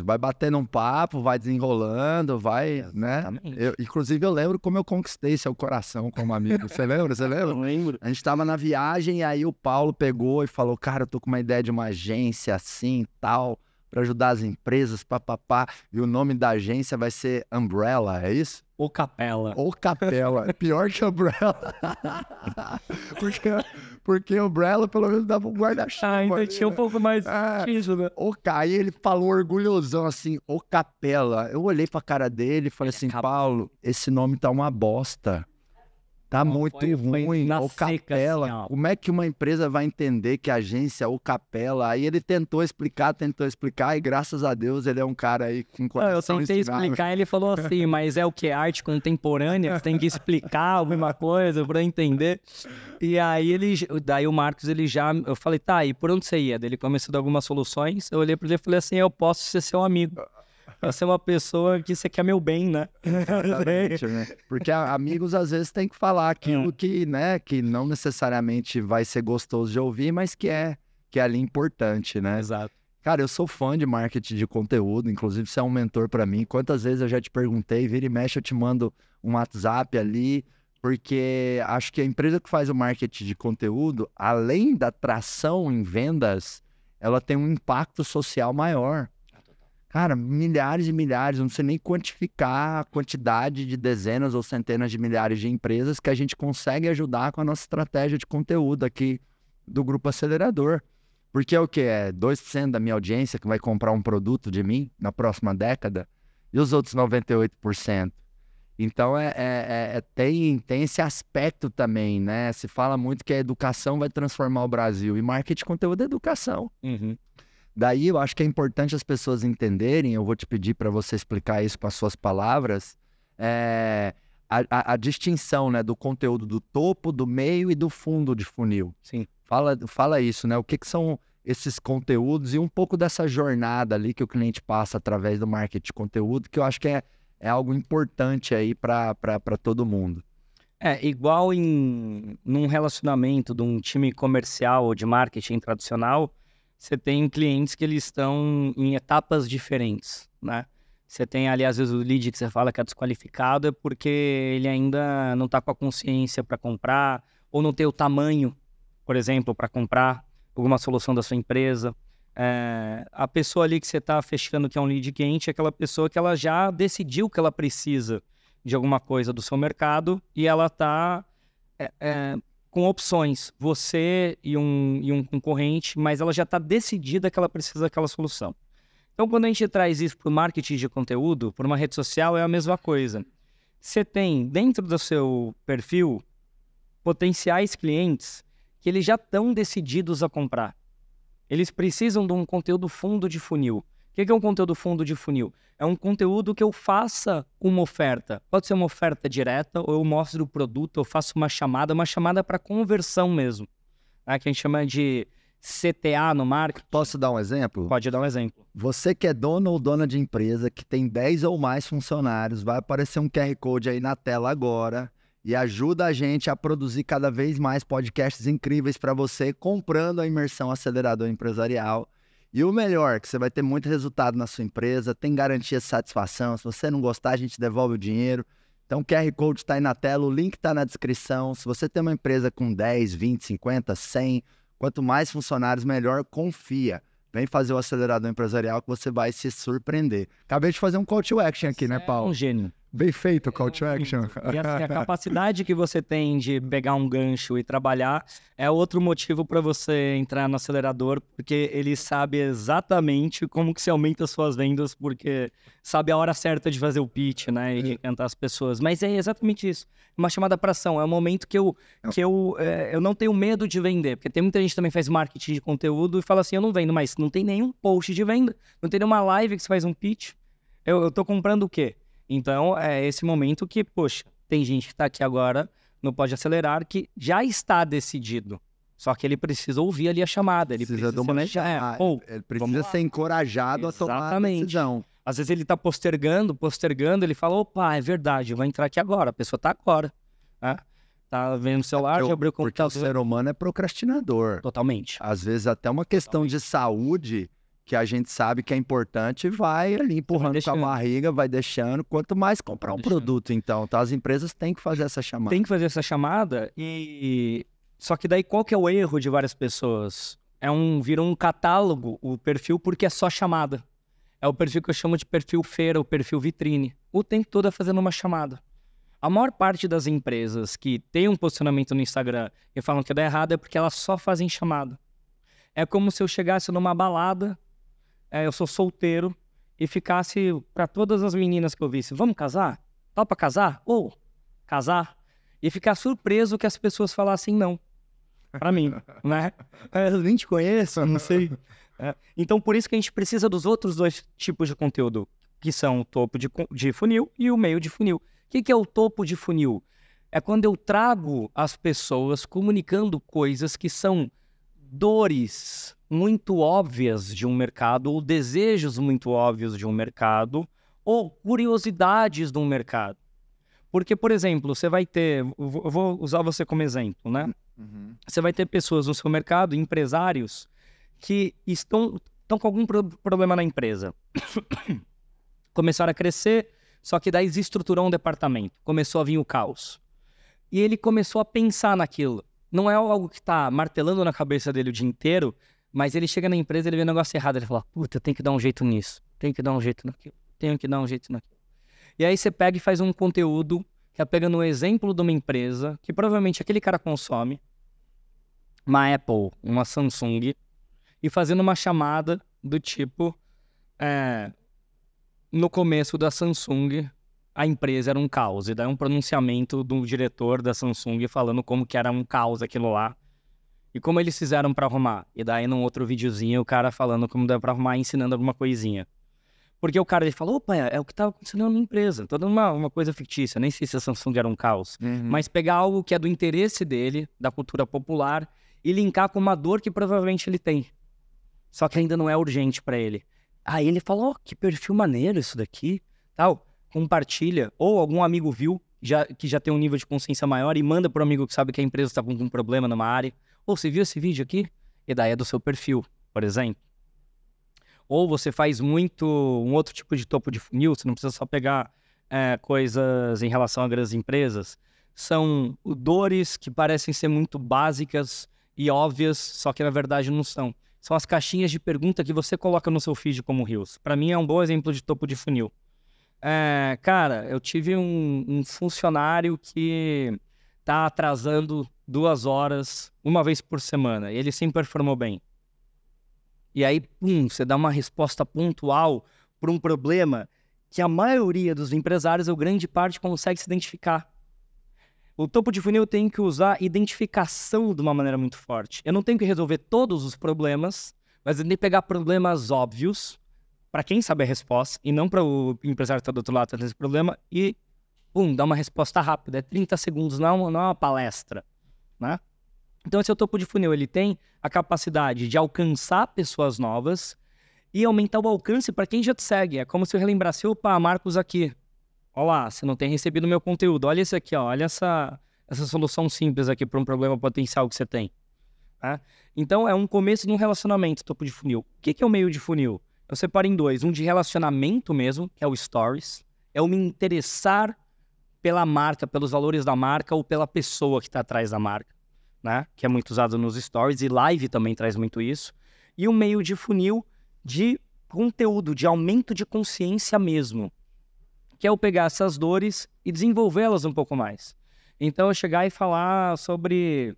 vai batendo um papo, vai desenrolando, vai, né? Exatamente. né? Eu, inclusive, eu lembro como eu conquistei seu coração como amigo. Você lembra? Você lembra? Eu lembro. A gente tava na viagem e aí o Paulo pegou e falou: Cara, eu tô com uma ideia de uma agência assim tal, para ajudar as empresas, papapá. E o nome da agência vai ser Umbrella, é isso? Ou Capela. Ou Capela. Pior que Umbrella. Porque porque o Umbrella, pelo menos, dava um guarda-chuva. Ah, então tinha um né? pouco mais ah, disso, né? O Caio ele falou orgulhosão assim, ô Capela. Eu olhei pra cara dele e falei assim, Paulo, esse nome tá uma bosta. Tá Não, muito foi, ruim. Foi na ou seca, capela. Assim, como é que uma empresa vai entender que agência é ou capela? Aí ele tentou explicar, tentou explicar, e graças a Deus ele é um cara aí com coração Eu tentei estimado. explicar, ele falou assim, mas é o que? Arte contemporânea? Você tem que explicar alguma coisa pra entender. E aí ele, daí o Marcos, ele já, eu falei, tá, e por onde você ia? Ele começou a dar algumas soluções, eu olhei pra ele e falei assim, eu posso ser seu amigo. Você é uma pessoa que você quer meu bem, né? Exatamente, né? Porque amigos às vezes tem que falar aquilo é. que, né, que não necessariamente vai ser gostoso de ouvir, mas que é que é ali importante, né? Exato. Cara, eu sou fã de marketing de conteúdo, inclusive você é um mentor para mim. Quantas vezes eu já te perguntei, vira e mexe, eu te mando um WhatsApp ali, porque acho que a empresa que faz o marketing de conteúdo, além da tração em vendas, ela tem um impacto social maior cara, milhares e milhares, não sei nem quantificar a quantidade de dezenas ou centenas de milhares de empresas que a gente consegue ajudar com a nossa estratégia de conteúdo aqui do Grupo Acelerador. Porque é o que? É 2% da minha audiência que vai comprar um produto de mim na próxima década e os outros 98%. Então, é, é, é, é, tem, tem esse aspecto também, né? Se fala muito que a educação vai transformar o Brasil e marketing de conteúdo é educação. Uhum. Daí eu acho que é importante as pessoas entenderem, eu vou te pedir para você explicar isso com as suas palavras, é, a, a, a, distinção né, do conteúdo do topo, do meio e do fundo de funil. Sim. Fala, fala isso, né? O que, que são esses conteúdos e um pouco dessa jornada ali que o cliente passa através do marketing de conteúdo, que eu acho que é, é algo importante aí para todo mundo. É, igual em num relacionamento de um time comercial ou de marketing tradicional, você tem clientes que eles estão em etapas diferentes, né? Você tem ali, às vezes, o lead que você fala que é desqualificado é porque ele ainda não está com a consciência para comprar ou não tem o tamanho, por exemplo, para comprar alguma solução da sua empresa. É, a pessoa ali que você está fechando que é um lead quente é aquela pessoa que ela já decidiu que ela precisa de alguma coisa do seu mercado e ela está é, é com opções, você e um, e um concorrente, mas ela já está decidida que ela precisa daquela solução. Então, quando a gente traz isso para o marketing de conteúdo, para uma rede social, é a mesma coisa. Você tem dentro do seu perfil potenciais clientes que eles já estão decididos a comprar. Eles precisam de um conteúdo fundo de funil. O que é um conteúdo fundo de funil? É um conteúdo que eu faça uma oferta. Pode ser uma oferta direta, ou eu mostro o produto, eu faço uma chamada, uma chamada para conversão mesmo. Né? Que a gente chama de CTA no marketing. Posso dar um exemplo? Pode dar um exemplo. Você que é dono ou dona de empresa que tem 10 ou mais funcionários, vai aparecer um QR Code aí na tela agora e ajuda a gente a produzir cada vez mais podcasts incríveis para você comprando a imersão acelerador empresarial. E o melhor, que você vai ter muito resultado na sua empresa, tem garantia de satisfação. Se você não gostar, a gente devolve o dinheiro. Então, o QR Code está aí na tela, o link está na descrição. Se você tem uma empresa com 10, 20, 50, 100, quanto mais funcionários, melhor. Confia. Vem fazer o acelerador empresarial que você vai se surpreender. Acabei de fazer um call to action aqui, né, você né, Paulo? É um gênio. Bem feito call to é, action. Então, e assim, a capacidade que você tem de pegar um gancho e trabalhar é outro motivo para você entrar no acelerador, porque ele sabe exatamente como que se aumenta as suas vendas, porque sabe a hora certa de fazer o pitch, né, e de é. encantar as pessoas. Mas é exatamente isso. Uma chamada para ação é o um momento que eu é que eu, é, eu não tenho medo de vender, porque tem muita gente que também faz marketing de conteúdo e fala assim, eu não vendo, mas não tem nenhum post de venda, não tem nenhuma live que você faz um pitch. Eu, eu tô comprando o quê? Então, é esse momento que, poxa, tem gente que está aqui agora no Pode Acelerar que já está decidido. Só que ele precisa ouvir ali a chamada. Ele precisa, precisa uma... chamada. é, ah, ou, ele precisa ser encorajado Exatamente. a tomar a decisão. Às vezes ele está postergando, postergando, ele fala, opa, é verdade, eu vou entrar aqui agora. A pessoa está agora. Né? Tá vendo o celular, é, já abriu o computador. Porque o ser humano é procrastinador. Totalmente. Às vezes até uma questão Totalmente. de saúde que a gente sabe que é importante, vai ali empurrando vai com a barriga, vai deixando. Quanto mais comprar um produto, então, tá? As empresas têm que fazer essa chamada. Tem que fazer essa chamada e. Só que daí qual que é o erro de várias pessoas? É um. Vira um catálogo o perfil porque é só chamada. É o perfil que eu chamo de perfil feira, o perfil vitrine. O tempo todo é fazendo uma chamada. A maior parte das empresas que tem um posicionamento no Instagram e falam que dá errado é porque elas só fazem chamada. É como se eu chegasse numa balada é, eu sou solteiro e ficasse para todas as meninas que eu visse, vamos casar? Topa casar? Ou oh, casar? E ficar surpreso que as pessoas falassem não para mim, né? É, eu nem te conheço, não sei. É, então, por isso que a gente precisa dos outros dois tipos de conteúdo, que são o topo de, de funil e o meio de funil. O que, que é o topo de funil? É quando eu trago as pessoas comunicando coisas que são dores muito óbvias de um mercado, ou desejos muito óbvios de um mercado, ou curiosidades de um mercado. Porque, por exemplo, você vai ter, eu vou usar você como exemplo, né? Uhum. Você vai ter pessoas no seu mercado, empresários, que estão, estão com algum pro problema na empresa. Começaram a crescer, só que daí desestruturou um departamento. Começou a vir o caos. E ele começou a pensar naquilo não é algo que está martelando na cabeça dele o dia inteiro, mas ele chega na empresa, ele vê um negócio errado, ele fala, puta, eu tenho que dar um jeito nisso, tenho que dar um jeito naquilo, tenho que dar um jeito naquilo. E aí você pega e faz um conteúdo que é pegando o um exemplo de uma empresa que provavelmente aquele cara consome, uma Apple, uma Samsung, e fazendo uma chamada do tipo, é, no começo da Samsung, a empresa era um caos. E daí um pronunciamento do diretor da Samsung falando como que era um caos aquilo lá. E como eles fizeram para arrumar. E daí num outro videozinho o cara falando como dá para arrumar, ensinando alguma coisinha. Porque o cara ele falou opa, é, é o que estava acontecendo na minha empresa. Toda uma, uma coisa fictícia, nem sei se a Samsung era um caos. Uhum. Mas pegar algo que é do interesse dele, da cultura popular, e linkar com uma dor que provavelmente ele tem. Só que ainda não é urgente para ele. Aí ele falou oh, que perfil maneiro isso daqui, tal compartilha, ou algum amigo viu, já, que já tem um nível de consciência maior, e manda para um amigo que sabe que a empresa está com algum problema numa área. Ou você viu esse vídeo aqui? E daí é do seu perfil, por exemplo. Ou você faz muito um outro tipo de topo de funil, você não precisa só pegar é, coisas em relação a grandes empresas. São dores que parecem ser muito básicas e óbvias, só que na verdade não são são as caixinhas de pergunta que você coloca no seu feed como Reels. Para mim é um bom exemplo de topo de funil. É, cara, eu tive um, um, funcionário que tá atrasando duas horas uma vez por semana. E ele sempre performou bem. E aí, pum, você dá uma resposta pontual para um problema que a maioria dos empresários, ou grande parte, consegue se identificar. O topo de funil tem que usar identificação de uma maneira muito forte. Eu não tenho que resolver todos os problemas, mas eu tenho que pegar problemas óbvios para quem sabe a resposta e não para o empresário que está do outro lado tá esse problema e, pum, dá uma resposta rápida. É 30 segundos, não, é não é uma palestra, né? Então, esse é o topo de funil. Ele tem a capacidade de alcançar pessoas novas e aumentar o alcance para quem já te segue. É como se eu relembrasse, opa, Marcos aqui. Olá, você não tem recebido meu conteúdo. Olha esse aqui, ó. olha essa, essa solução simples aqui para um problema potencial que você tem. Né? Então, é um começo de um relacionamento, topo de funil. O que, que é o meio de funil? Eu separo em dois. Um de relacionamento mesmo, que é o Stories. É o me interessar pela marca, pelos valores da marca ou pela pessoa que está atrás da marca, né? Que é muito usado nos Stories e live também traz muito isso. E o um meio de funil de conteúdo, de aumento de consciência mesmo, que é eu pegar essas dores e desenvolvê-las um pouco mais. Então, eu chegar e falar sobre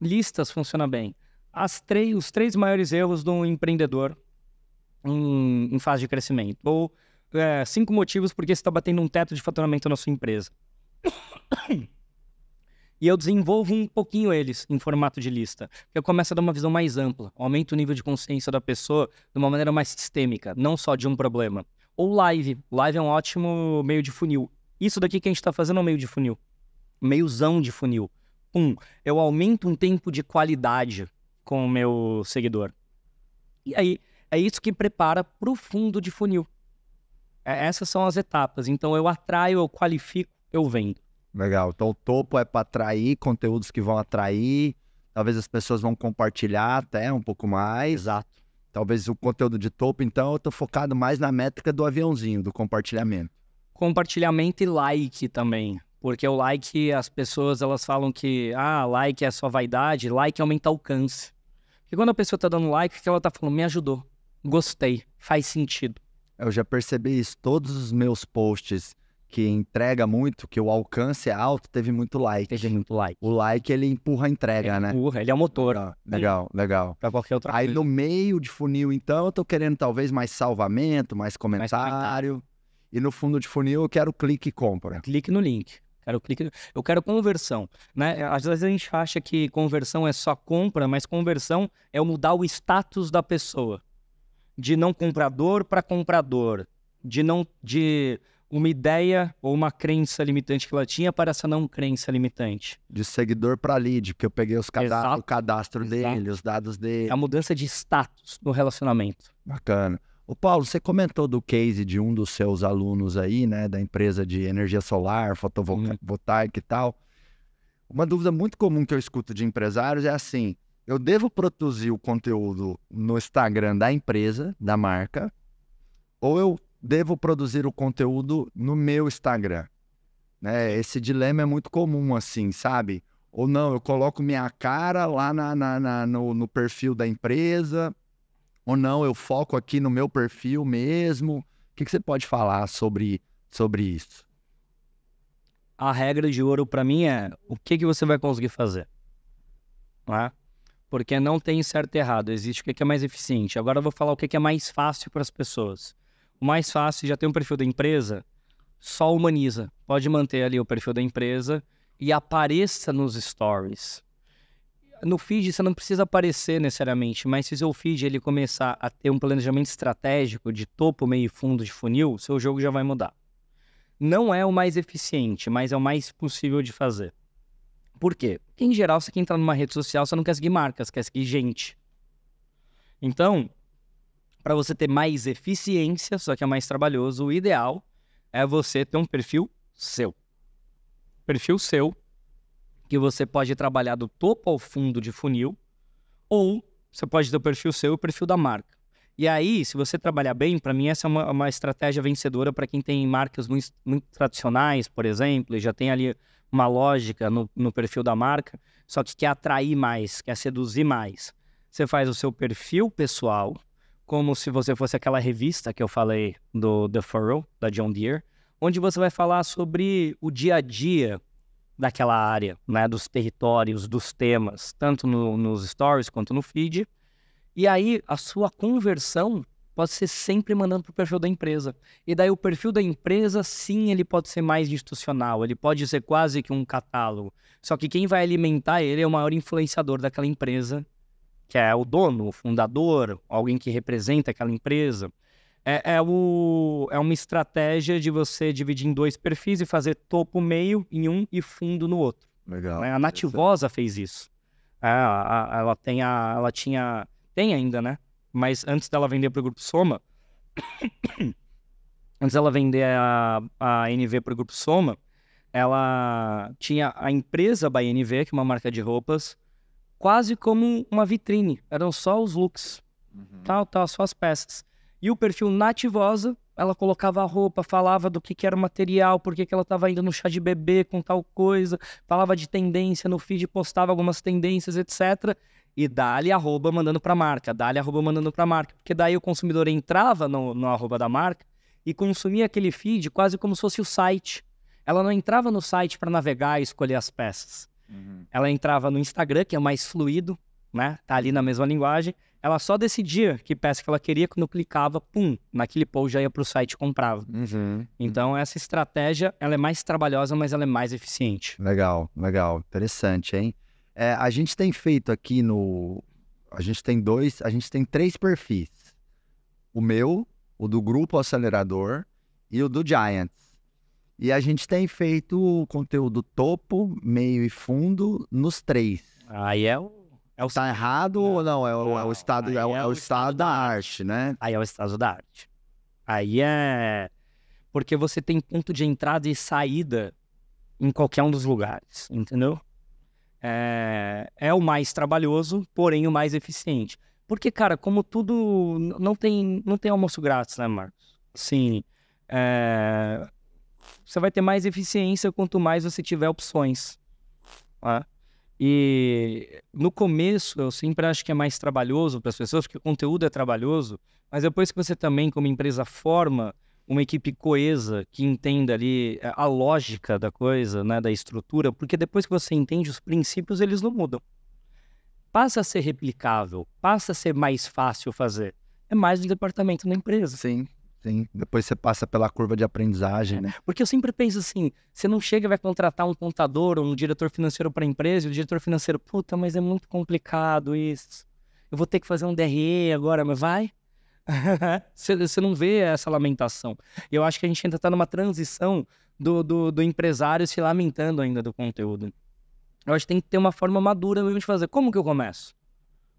listas funciona bem. As três, os três maiores erros do empreendedor em, em fase de crescimento. Ou é, cinco motivos porque você está batendo um teto de faturamento na sua empresa. e eu desenvolvo um pouquinho eles em formato de lista. Eu começo a dar uma visão mais ampla, aumento o nível de consciência da pessoa de uma maneira mais sistêmica, não só de um problema. Ou live. Live é um ótimo meio de funil. Isso daqui que a gente está fazendo é um meio de funil. Meiozão de funil. Um, eu aumento um tempo de qualidade com o meu seguidor. E aí, é isso que prepara para o fundo de funil. É, essas são as etapas. Então eu atraio, eu qualifico, eu vendo. Legal. Então o topo é para atrair conteúdos que vão atrair. Talvez as pessoas vão compartilhar até um pouco mais. Exato. Talvez o conteúdo de topo, então, eu estou focado mais na métrica do aviãozinho, do compartilhamento. Compartilhamento e like também. Porque o like, as pessoas elas falam que ah, like é só vaidade, like é aumenta alcance. Porque quando a pessoa tá dando like, o que ela tá falando? Me ajudou gostei, faz sentido. Eu já percebi isso. Todos os meus posts que entrega muito, que o alcance é alto, teve muito like. Teve muito like. O like, ele empurra a entrega, ele né? Empurra, ele é o motor. Ah, legal, legal. Pra qualquer outra Aí coisa. no meio de funil, então, eu tô querendo talvez mais salvamento, mais comentário. Mais comentário. E no fundo de funil, eu quero clique e compra. Clique no link. Quero clique... Eu quero conversão, né? Às vezes a gente acha que conversão é só compra, mas conversão é mudar o status da pessoa de não comprador para comprador, de não de uma ideia ou uma crença limitante que ela tinha para essa não crença limitante. De seguidor para lead, porque eu peguei os cada o cadastro Exato. dele, os dados dele. É a mudança de status no relacionamento. Bacana. O Paulo, você comentou do case de um dos seus alunos aí, né, da empresa de energia solar, fotovoltaica uhum. hum. e tal. Uma dúvida muito comum que eu escuto de empresários é assim: eu devo produzir o conteúdo no Instagram da empresa, da marca, ou eu devo produzir o conteúdo no meu Instagram? Né? Esse dilema é muito comum, assim, sabe? Ou não, eu coloco minha cara lá na, na, na no, no perfil da empresa, ou não, eu foco aqui no meu perfil mesmo. O que, que você pode falar sobre, sobre isso? A regra de ouro para mim é o que, que você vai conseguir fazer. Não é? Porque não tem certo e errado, existe o que é, é mais eficiente. Agora eu vou falar o é que é mais fácil para as pessoas. O mais fácil, já tem um perfil da empresa, só humaniza. Pode manter ali o perfil da empresa e apareça nos stories. No feed você não precisa aparecer necessariamente, mas se o seu feed ele começar a ter um planejamento estratégico de topo, meio e fundo de funil, seu jogo já vai mudar. Não é o mais eficiente, mas é o mais possível de fazer. Por quê? Porque, em geral, você quer entrar numa rede social, você não quer seguir marcas, quer seguir gente. Então, para você ter mais eficiência, só que é mais trabalhoso, o ideal é você ter um perfil seu. Perfil seu, que você pode trabalhar do topo ao fundo de funil, ou você pode ter o perfil seu e o perfil da marca. E aí, se você trabalhar bem, para mim essa é uma, uma estratégia vencedora para quem tem marcas muito, muito, tradicionais, por exemplo, e já tem ali uma lógica no, no perfil da marca, só que quer atrair mais, quer seduzir mais. Você faz o seu perfil pessoal, como se você fosse aquela revista que eu falei do The Furrow, da John Deere, onde você vai falar sobre o dia a dia daquela área, né, dos territórios, dos temas, tanto no, nos stories quanto no feed. E aí a sua conversão pode ser sempre mandando para o perfil da empresa. E daí o perfil da empresa, sim, ele pode ser mais institucional, ele pode ser quase que um catálogo. Só que quem vai alimentar ele é o maior influenciador daquela empresa, que é o dono, o fundador, alguém que representa aquela empresa. É, é, o, é uma estratégia de você dividir em dois perfis e fazer topo meio em um e fundo no outro. Legal. Né? A Nativosa fez isso. É, ela, tem a, ela tinha tem ainda, né? Mas antes dela vender para o Grupo Soma, antes dela vender a, a NV para o Grupo Soma, ela tinha a empresa by NV, que é uma marca de roupas, quase como uma vitrine. Eram só os looks, uhum. tal, tal, só as peças. E o perfil Nativosa, ela colocava a roupa, falava do que, que era o material, por que, que ela estava indo no chá de bebê com tal coisa, falava de tendência no feed, postava algumas tendências, etc e dali arroba mandando para a marca, dali arroba mandando para a marca, porque daí o consumidor entrava no, no arroba da marca e consumia aquele feed quase como se fosse o site. Ela não entrava no site para navegar e escolher as peças. Uhum. Ela entrava no Instagram, que é mais fluido, né? Tá ali na mesma linguagem. Ela só decidia que peça que ela queria quando clicava, pum, naquele post já ia para o site e comprava. Uhum. Então essa estratégia, ela é mais trabalhosa, mas ela é mais eficiente. Legal, legal, interessante, hein? É, a gente tem feito aqui no. A gente tem dois, a gente tem três perfis. O meu, o do Grupo Acelerador e o do Giants. E a gente tem feito o conteúdo topo, meio e fundo nos três. Aí é o. É o... Tá errado não. ou não? É o, não. É o estado, é o, é, é o, estado da arte, né? Aí é o estado da arte. Aí é. Porque você tem ponto de entrada e saída em qualquer um dos lugares, entendeu? é, é o mais trabalhoso, porém o mais eficiente. Porque, cara, como tudo. Não tem, não tem almoço grátis, né, Marcos? Sim. É, você vai ter mais eficiência quanto mais você tiver opções. Né? E no começo eu sempre acho que é mais trabalhoso para as pessoas, porque o conteúdo é trabalhoso, mas depois que você também, como empresa, forma uma equipe coesa que entenda ali eh, a lógica da coisa, né, da estrutura, porque depois que você entende os princípios, eles não mudam. Passa a ser replicável, passa a ser mais fácil fazer. É mais do departamento da empresa. Sim, sim. Depois você passa pela curva de aprendizagem, é. né? Porque eu sempre penso assim: você não chega e vai contratar um contador ou um diretor financeiro para a empresa, e o diretor financeiro, puta, mas é muito complicado isso. Eu vou ter que fazer um DRE agora, mas vai? Você não vê essa lamentação. Eu acho que a gente ainda está numa transição do, do, do, empresário se lamentando ainda do conteúdo. Eu acho que tem que ter uma forma madura mesmo de fazer. Como que eu começo?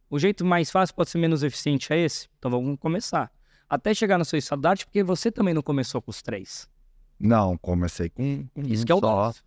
O jeito mais fácil pode ser menos eficiente é esse? Então vamos começar. Até chegar na sua estandarte, porque você também não começou com os três. Não, comecei com, com Isso um que é o só. Caso.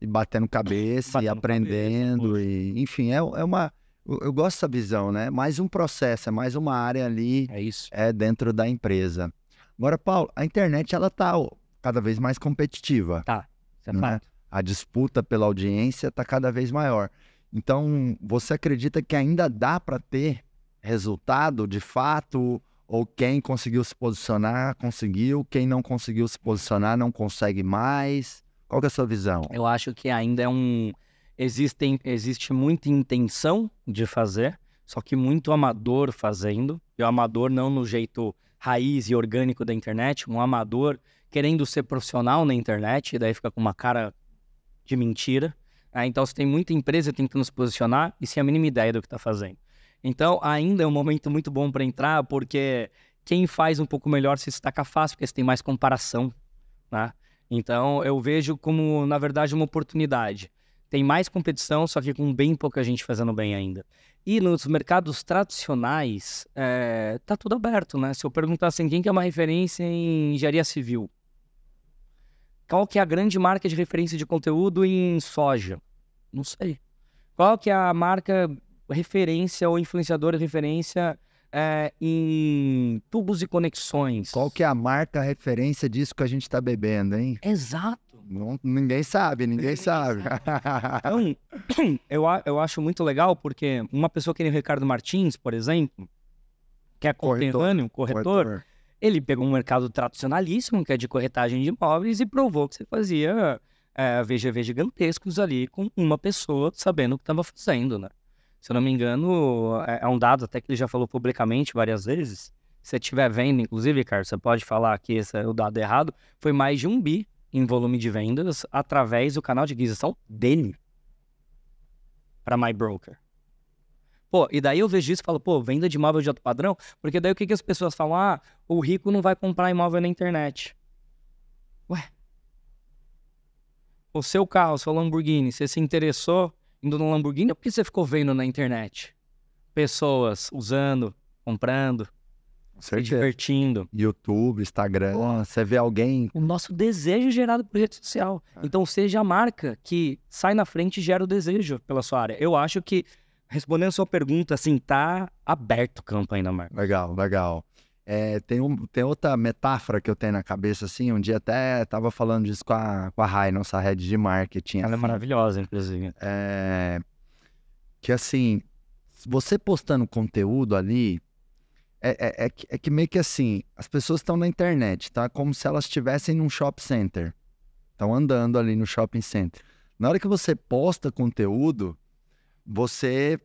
E batendo cabeça, batendo e aprendendo, cabeça, e enfim, é, é uma eu gosto dessa visão, né? Mais um processo, é mais uma área ali. É isso. É dentro da empresa. Agora, Paulo, a internet ela tá cada vez mais competitiva. Tá. Isso é né? fato. A disputa pela audiência tá cada vez maior. Então, você acredita que ainda dá para ter resultado de fato? Ou quem conseguiu se posicionar, conseguiu, quem não conseguiu se posicionar, não consegue mais? Qual é a sua visão? Eu acho que ainda é um Existem, existe muita intenção de fazer, só que muito amador fazendo. E o amador não no jeito raiz e orgânico da internet, um amador querendo ser profissional na internet, e daí fica com uma cara de mentira. Né? Então, você tem muita empresa tentando se posicionar e sem a mínima ideia do que está fazendo. Então, ainda é um momento muito bom para entrar, porque quem faz um pouco melhor se destaca fácil, porque você tem mais comparação. Né? Então, eu vejo como, na verdade, uma oportunidade tem mais competição, só que com bem pouca gente fazendo bem ainda. E nos mercados tradicionais, é, tá tudo aberto, né? Se eu perguntasse assim, quem que é uma referência em engenharia civil? Qual que é a grande marca de referência de conteúdo em soja? Não sei. Qual que é a marca referência ou influenciador de referência é, em tubos e conexões. Qual que é a marca a referência disso que a gente está bebendo, hein? Exato. Não, ninguém sabe, ninguém, ninguém sabe. sabe. então, eu, eu acho muito legal porque uma pessoa que nem o Ricardo Martins, por exemplo, que é conterrâneo, corretor, corretor, ele pegou um mercado tradicionalíssimo, que é de corretagem de imóveis, e provou que você fazia é, VGV gigantescos ali com uma pessoa sabendo o que estava fazendo, né? Se eu não me engano, é, é, um dado até que ele já falou publicamente várias vezes. Se você estiver vendo, inclusive, Carlos, você pode falar que esse é o dado errado. Foi mais de um bi em volume de vendas através do canal de aquisição dele para My Broker. Pô, e daí eu vejo isso e falo, pô, venda de imóvel de alto padrão, porque daí o que, que as pessoas falam? Ah, o rico não vai comprar imóvel na internet. Ué. O seu carro, o seu Lamborghini, você se interessou indo no Lamborghini ou porque você ficou vendo na internet? Pessoas usando, comprando, se divertindo. YouTube, Instagram. Oh, você vê alguém. O nosso desejo é gerado por rede social. É. Então seja a marca que sai na frente e gera o desejo pela sua área. Eu acho que, respondendo a sua pergunta, assim, tá aberto o campo ainda, Marcos. Legal, legal. É, tem, um, tem outra metáfora que eu tenho na cabeça, assim. Um dia até tava falando disso com a, com a Rai, nossa rede de marketing. Ela é assim. é maravilhosa, inclusive. É, que assim, você postando conteúdo ali, é, é, é, é, que meio que assim, as pessoas estão na internet, tá? Como se elas estivessem num shopping center. Estão andando ali no shopping center. Na hora que você posta conteúdo, você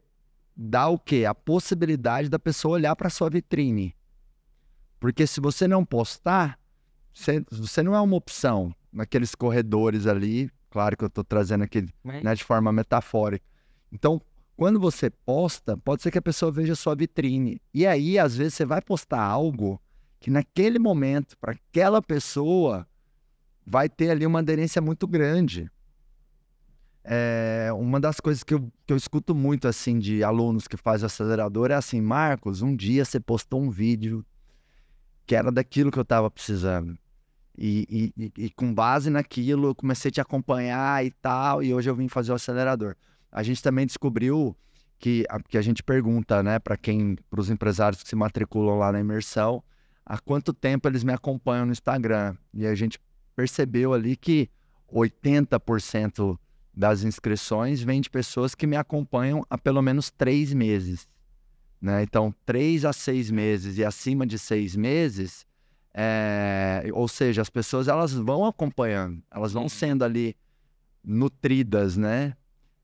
dá o quê? A possibilidade da pessoa olhar para sua vitrine. Porque se você não postar, você, você não é uma opção naqueles corredores ali. Claro que eu estou trazendo aqui né? né, de forma metafórica. Então, quando você posta, pode ser que a pessoa veja sua vitrine. E aí, às vezes, você vai postar algo que naquele momento, para aquela pessoa, vai ter ali uma aderência muito grande. É, uma das coisas que eu, que eu escuto muito assim de alunos que fazem acelerador é assim, Marcos, um dia você postou um vídeo que era daquilo que eu estava precisando. E, e, e, com base naquilo, eu comecei a te acompanhar e tal, e hoje eu vim fazer o acelerador. A gente também descobriu que a, que a gente pergunta, né, para quem, para os empresários que se matriculam lá na imersão, há quanto tempo eles me acompanham no Instagram. E a gente percebeu ali que 80% das inscrições vem de pessoas que me acompanham há pelo menos três meses. Né? Então, três a seis meses e acima de seis meses, é... ou seja, as pessoas elas vão acompanhando, elas vão uhum. sendo ali nutridas, né?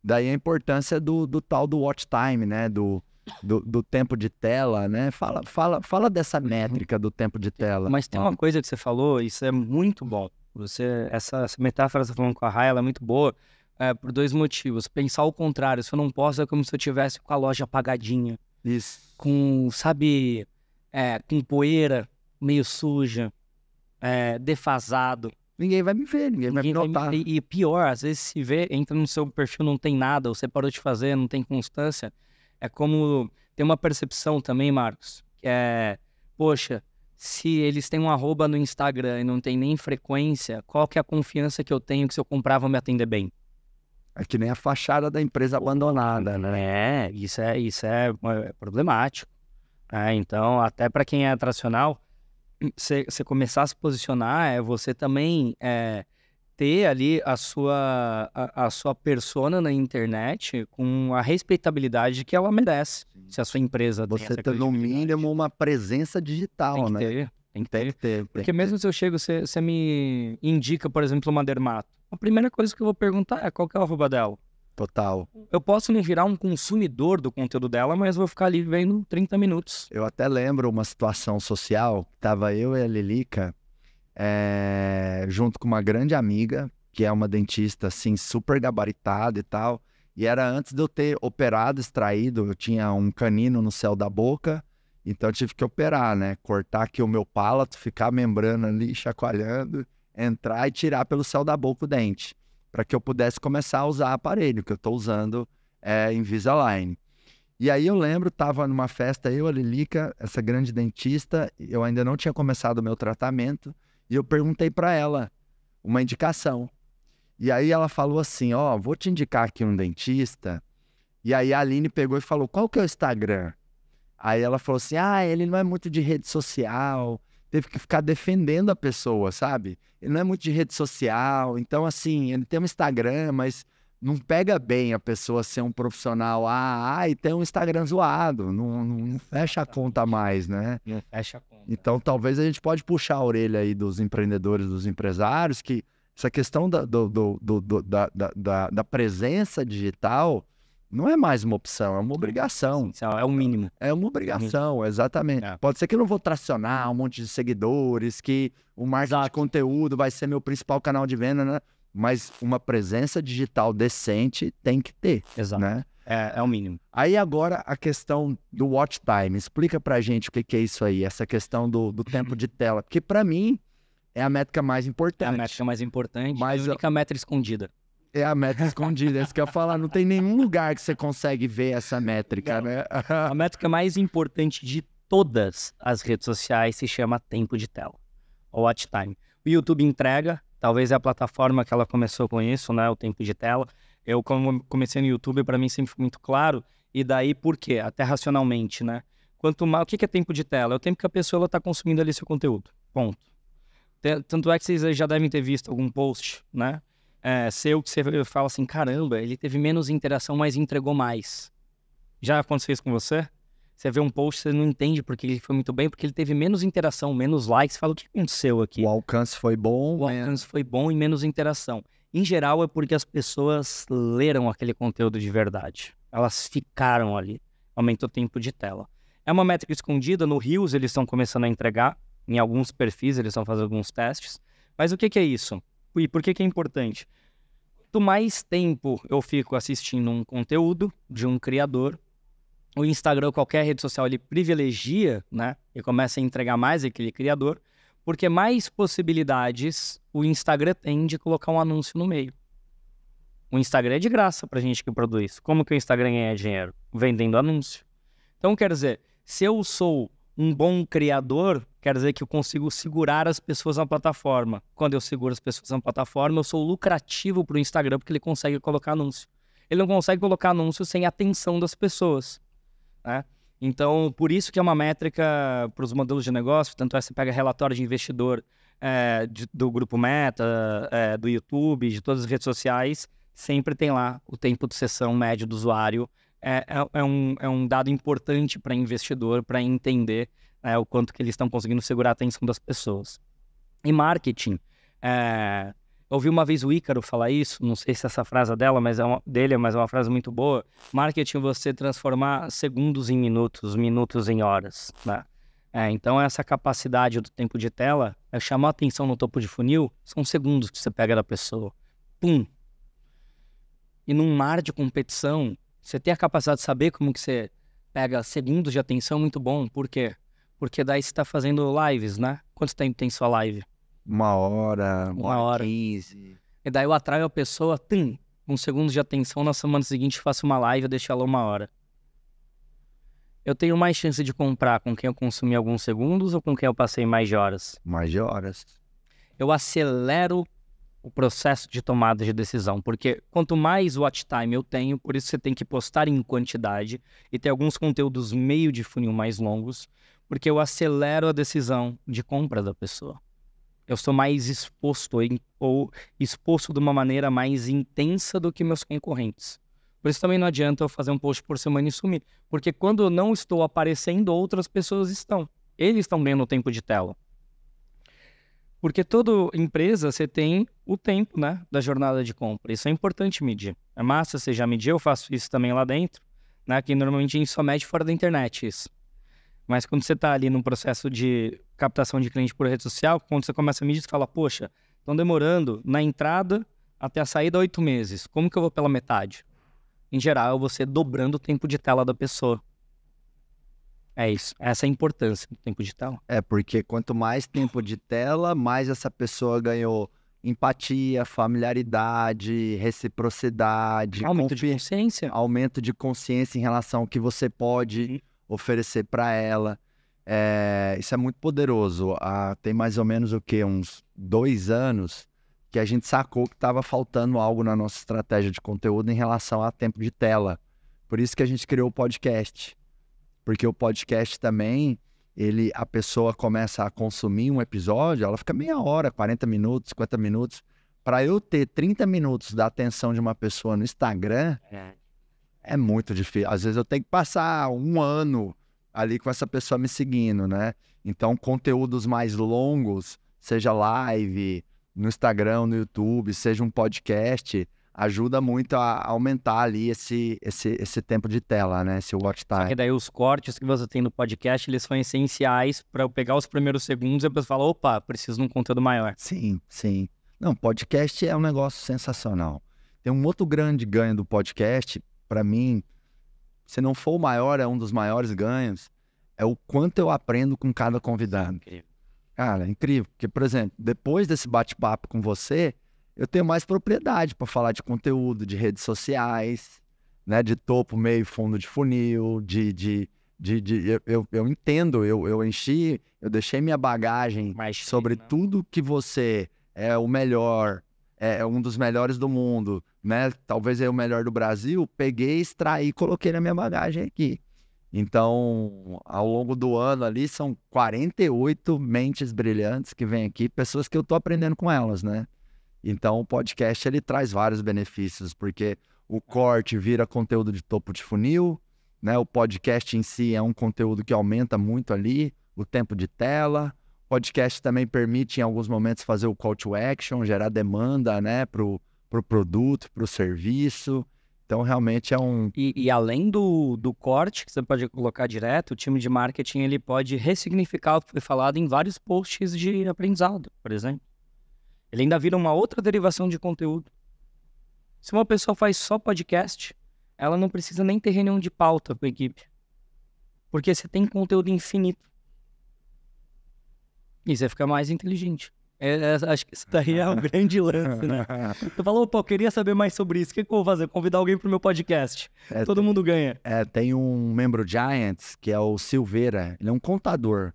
Daí a importância do, do tal do watch time, né? Do, do, do, tempo de tela, né? Fala, fala, fala dessa uhum. métrica do tempo de tela. Mas tem uma coisa que você falou, isso é muito bom. Você, essa, essa metáfora que você tá falando com a Raia, ela é muito boa é, por dois motivos. Pensar o contrário, se eu não posso, é como se eu tivesse com a loja apagadinha. Isso. Com, sabe, é, com poeira meio suja, é, defasado. Ninguém vai me ver, ninguém, ninguém vai me notar. Vai E pior, às vezes se vê, entra no seu perfil, não tem nada, você parou de fazer, não tem constância. É como. Tem uma percepção também, Marcos, que é. Poxa, se eles têm um arroba no Instagram e não tem nem frequência, qual que é a confiança que eu tenho que se eu comprar vão me atender bem? É que nem a fachada da empresa abandonada, né? É, isso é, isso é, é problemático. É, então, até para quem é atracional, você começar a se posicionar é você também é, ter ali a sua, a, a, sua persona na internet com a respeitabilidade que ela merece. Sim. Se a sua empresa Você tem, no mínimo uma presença digital, tem que né? Ter, tem que, tem ter. que ter. Porque mesmo se eu chego, você me indica, por exemplo, uma dermato a primeira coisa que eu vou perguntar é qual é o arroba dela. Total. Eu posso me virar um consumidor do conteúdo dela, mas vou ficar ali vendo 30 minutos. Eu até lembro uma situação social, tava eu e a Lilica, é, junto com uma grande amiga, que é uma dentista, assim, super gabaritada e tal. E era antes de eu ter operado, extraído, eu tinha um canino no céu da boca, então eu tive que operar, né? Cortar aqui o meu palato, ficar membrana ali, chacoalhando entrar e tirar pelo céu da boca o dente, para que eu pudesse começar a usar aparelho, que eu estou usando é, Invisalign. E aí eu lembro, estava numa festa, eu, a Lilica, essa grande dentista, eu ainda não tinha começado o meu tratamento, e eu perguntei para ela uma indicação. E aí ela falou assim, ó, oh, vou te indicar aqui um dentista. E aí a Aline pegou e falou, qual que é o Instagram? Aí ela falou assim, ah, ele não é muito de rede social, teve que ficar defendendo a pessoa, sabe? Ele não é muito de rede social, então assim, ele tem um Instagram, mas não pega bem a pessoa ser um profissional, ah, ah e tem um Instagram zoado, não, não, fecha a conta mais, né? Não fecha a conta. Então talvez a gente pode puxar a orelha aí dos empreendedores, dos empresários, que essa questão da, do, do, do, da, da, da presença digital não é mais uma opção, é uma obrigação. É o mínimo. É uma obrigação, é exatamente. É. Pode ser que eu não vou tracionar um monte de seguidores, que o marketing Exato. de conteúdo vai ser meu principal canal de venda, né? Mas uma presença digital decente tem que ter. Exato. Né? É, é, o mínimo. Aí agora a questão do watch time. Explica pra gente o que, que é isso aí, essa questão do, do tempo de tela. Porque para mim é a métrica mais importante. É a métrica mais importante mas, é a única métrica escondida. É a métrica escondida, é isso que eu ia falar. Não tem nenhum lugar que você consegue ver essa métrica, não. né? a métrica mais importante de todas as redes sociais se chama tempo de tela, ou watch time. O YouTube entrega, talvez é a plataforma que ela começou com isso, né? O tempo de tela. Eu, como comecei no YouTube, para mim sempre foi muito claro. E daí, por quê? Até racionalmente, né? Quanto mais, o que é tempo de tela? É o tempo que a pessoa está consumindo ali seu conteúdo. Ponto. Tanto é que vocês já devem ter visto algum post, né? é, seu que você fala assim, caramba, ele teve menos interação, mas entregou mais. Já aconteceu isso com você? Você vê um post, você não entende porque ele foi muito bem, porque ele teve menos interação, menos likes. Fala, o que aconteceu aqui? O alcance foi bom. O né? alcance foi bom e menos interação. Em geral, é porque as pessoas leram aquele conteúdo de verdade. Elas ficaram ali. Aumentou o tempo de tela. É uma métrica escondida. No Rios, eles estão começando a entregar. Em alguns perfis, eles estão fazendo alguns testes. Mas o que, que é isso? E por que, que é importante? Quanto mais tempo eu fico assistindo um conteúdo de um criador, o Instagram, qualquer rede social, ele privilegia, né? E começa a entregar mais aquele criador, porque mais possibilidades o Instagram tem de colocar um anúncio no meio. O Instagram é de graça para gente que produz. Como que o Instagram ganha dinheiro? Vendendo anúncio. Então, quer dizer, se eu sou um bom criador, Quer dizer que eu consigo segurar as pessoas na plataforma. Quando eu seguro as pessoas na plataforma, eu sou lucrativo para o Instagram porque ele consegue colocar anúncio. Ele não consegue colocar anúncio sem a atenção das pessoas. Né? Então, por isso que é uma métrica para os modelos de negócio. Tanto é que você pega relatório de investidor é, de, do grupo Meta, é, do YouTube, de todas as redes sociais, sempre tem lá o tempo de sessão médio do usuário. É, é, é um, é um dado importante para investidor para entender né, o quanto que eles estão conseguindo segurar a atenção das pessoas. E marketing, é... eu ouvi uma vez o Ícaro falar isso, não sei se é essa frase é dela, mas é uma, dele, mas é uma frase muito boa. Marketing você transformar segundos em minutos, minutos em horas, né? É, então essa capacidade do tempo de tela é chamar atenção no topo de funil, são segundos que você pega da pessoa. Pum. E num mar de competição, você tem a capacidade de saber como que você pega segundos de atenção muito bom. Por quê? Porque daí você está fazendo lives, né? Quanto tempo tem sua live? Uma hora, uma, uma hora. quinze. E daí eu atraio a pessoa, tum, um segundo de atenção, na semana seguinte faço uma live, eu deixo ela uma hora. Eu tenho mais chance de comprar com quem eu consumi alguns segundos ou com quem eu passei mais de horas? Mais de horas. Eu acelero o processo de tomada de decisão, porque quanto mais watch time eu tenho, por isso você tem que postar em quantidade e ter alguns conteúdos meio de funil mais longos, porque eu acelero a decisão de compra da pessoa. Eu sou mais exposto ou exposto de uma maneira mais intensa do que meus concorrentes. Por isso também não adianta eu fazer um post por semana e sumir, porque quando eu não estou aparecendo, outras pessoas estão. Eles estão ganhando tempo de tela. Porque toda empresa você tem o tempo, né, da jornada de compra. Isso é importante medir. É massa você já medir, eu faço isso também lá dentro, né, que normalmente a gente só mede fora da internet isso. Mas quando você está ali num processo de captação de cliente por rede social, quando você começa a medir, você fala, poxa, estão demorando na entrada até a saída oito meses. Como que eu vou pela metade? Em geral, você dobrando o tempo de tela da pessoa. É isso. Essa é a importância do tempo de tela. É, porque quanto mais tempo de tela, mais essa pessoa ganhou empatia, familiaridade, reciprocidade, aumento confi... de consciência, aumento de consciência em relação ao que você pode, oferecer para ela. É, isso é muito poderoso. Ah, tem mais ou menos o que uns dois anos que a gente sacou que estava faltando algo na nossa estratégia de conteúdo em relação a tempo de tela. Por isso que a gente criou o podcast, porque o podcast também ele a pessoa começa a consumir um episódio, ela fica meia hora, 40 minutos, 50 minutos. Para eu ter 30 minutos da atenção de uma pessoa no Instagram, é é muito difícil. Às vezes eu tenho que passar um ano ali com essa pessoa me seguindo, né? Então, conteúdos mais longos, seja live, no Instagram, no YouTube, seja um podcast, ajuda muito a aumentar ali esse, esse, esse tempo de tela, né? Esse watch time. Só que daí os cortes que você tem no podcast, eles são essenciais para eu pegar os primeiros segundos e depois falar, opa, preciso de um conteúdo maior. Sim, sim. Não, podcast é um negócio sensacional. Tem um outro grande ganho do podcast para mim, se não for o maior, é um dos maiores ganhos, é o quanto eu aprendo com cada convidado. Incrível. Cara, é incrível. Porque, por exemplo, depois desse bate-papo com você, eu tenho mais propriedade para falar de conteúdo, de redes sociais, né? De topo, meio, fundo de funil, de. de, de, de eu, eu, eu, entendo, eu, eu enchi, eu deixei minha bagagem sobre né? tudo que você é o melhor, é, é um dos melhores do mundo, né? Talvez é o melhor do Brasil. Peguei, extraí, coloquei na minha bagagem aqui. Então, ao longo do ano ali, são 48 mentes brilhantes que vêm aqui, pessoas que eu estou aprendendo com elas, né? Então, o podcast ele traz vários benefícios, porque o corte vira conteúdo de topo de funil, né? O podcast em si é um conteúdo que aumenta muito ali o tempo de tela, Podcast também permite, em alguns momentos, fazer o call to action, gerar demanda né, para o pro produto, para o serviço. Então, realmente é um. E, e, além do, do corte, que você pode colocar direto, o time de marketing ele pode ressignificar o que foi falado em vários posts de aprendizado, por exemplo. Ele ainda vira uma outra derivação de conteúdo. Se uma pessoa faz só podcast, ela não precisa nem ter reunião de pauta com a equipe. Porque você tem conteúdo infinito. E você fica mais inteligente. É, é, acho que isso daí é o um grande lance, né? Tu falou, pô, queria saber mais sobre isso. O que, que eu vou fazer? Convidar alguém pro meu podcast. É, Todo tem, mundo ganha. É, tem um membro Giants, que é o Silveira. Ele é um contador.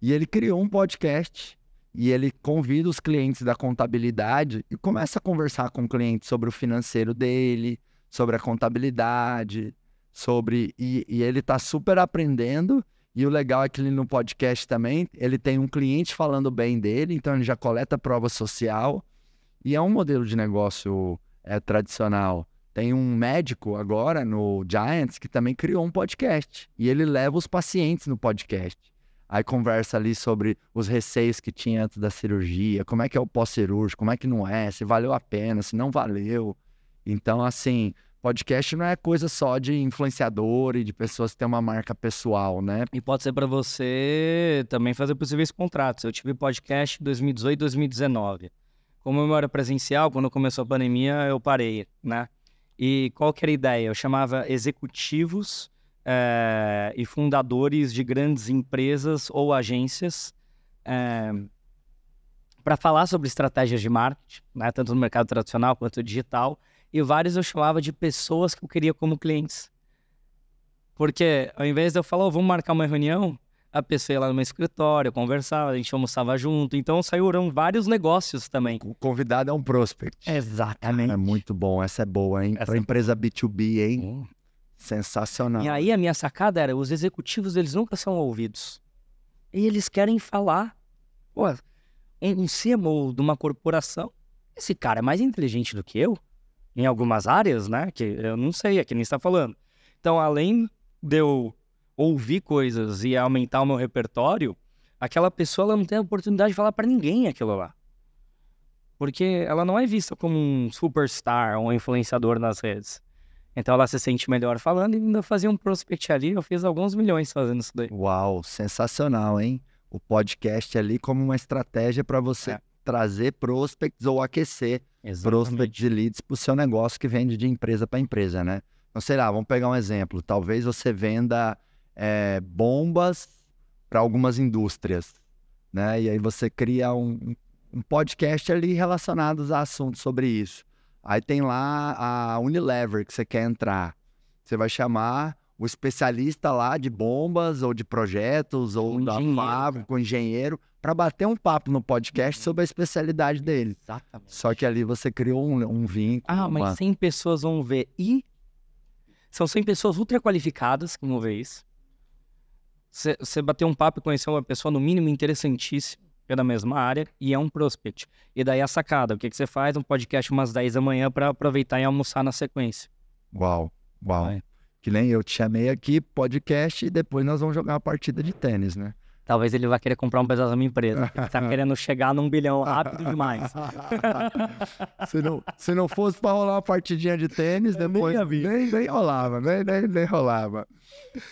E ele criou um podcast. E ele convida os clientes da contabilidade e começa a conversar com o cliente sobre o financeiro dele, sobre a contabilidade, sobre. E, e ele tá super aprendendo e o legal é que ele no podcast também, ele tem um cliente falando bem dele, então ele já coleta prova social. E é um modelo de negócio é, tradicional. Tem um médico agora no Giants que também criou um podcast. E ele leva os pacientes no podcast. Aí conversa ali sobre os receios que tinha antes da cirurgia, como é que é o pós-cirúrgico, como é que não é, se valeu a pena, se não valeu. Então, assim, Podcast não é coisa só de influenciador e de pessoas que têm uma marca pessoal, né? E pode ser para você também fazer possíveis contratos. Eu tive podcast em 2018 2019. Como eu era presencial, quando começou a pandemia, eu parei, né? E qual que era a ideia? Eu chamava executivos é, e fundadores de grandes empresas ou agências é, eh, para falar sobre estratégias de marketing, né? tanto no mercado tradicional quanto digital, e vários eu chamava de pessoas que eu queria como clientes. Porque ao invés de eu falar, oh, vamos marcar uma reunião, a pessoa ia lá no meu escritório, conversava, a gente almoçava junto. Então saíram vários negócios também. O convidado é um prospect. Exatamente. É muito bom, essa é boa, hein? Essa... É empresa B2B, hein? Hum. Sensacional. E aí a minha sacada era, os executivos, eles nunca são ouvidos. E eles querem falar. Pô, um CMO de uma corporação, esse cara é mais inteligente do que eu? em algumas áreas, né? Que eu não sei, é que nem está falando. Então, além de eu ouvir coisas e aumentar o meu repertório, aquela pessoa ela não tem a oportunidade de falar para ninguém aquilo lá. Porque ela não é vista como um superstar ou um influenciador nas redes. Então ela se sente melhor falando e ainda fazia um prospect ali. Eu fiz alguns milhões fazendo isso daí. Uau, sensacional, hein? O podcast ali como uma estratégia para você é trazer prospects ou aquecer Exatamente. prospects de leads para o seu negócio que vende de empresa para empresa, né? Não sei lá, vamos pegar um exemplo. Talvez você venda é, bombas para algumas indústrias, né? E aí você cria um, um podcast ali relacionado a assuntos sobre isso. Aí tem lá a Unilever que você quer entrar. Você vai chamar o especialista lá de bombas ou de projetos ou um da fábrica, o engenheiro, para bater um papo no podcast uhum. sobre a especialidade dele. Exatamente. Só que ali você criou um, um vínculo. Ah, uma... mas 100 pessoas vão ver. E são 100 pessoas ultra qualificadas que vão ver isso. Você bater um papo e conhecer uma pessoa, no mínimo, interessantíssima, é da mesma área, e é um prospect. E daí a sacada, o que você faz? Um podcast umas 10 da manhã para aproveitar e almoçar na sequência. Uau, uau. Vai que nem eu te chamei aqui, podcast, e depois nós vamos jogar uma partida de tênis, né? Talvez ele vai querer comprar um pedaço da minha empresa. Está tá querendo chegar num bilhão rápido demais. se, não, se não fosse para rolar uma partidinha de tênis, depois nem, nem, nem, rolava, nem, nem, nem rolava.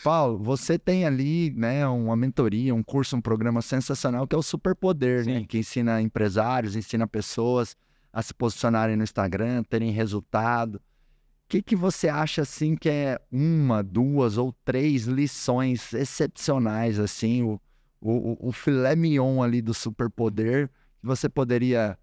Paulo, você tem ali né, uma mentoria, um curso, um programa sensacional que é o Superpoder, Poder, né? Que ensina empresários, ensina pessoas a se posicionarem no Instagram, terem resultado que, que você acha assim que é uma, duas ou três lições excepcionais, assim, o, o, o filé mignon ali do superpoder que você poderia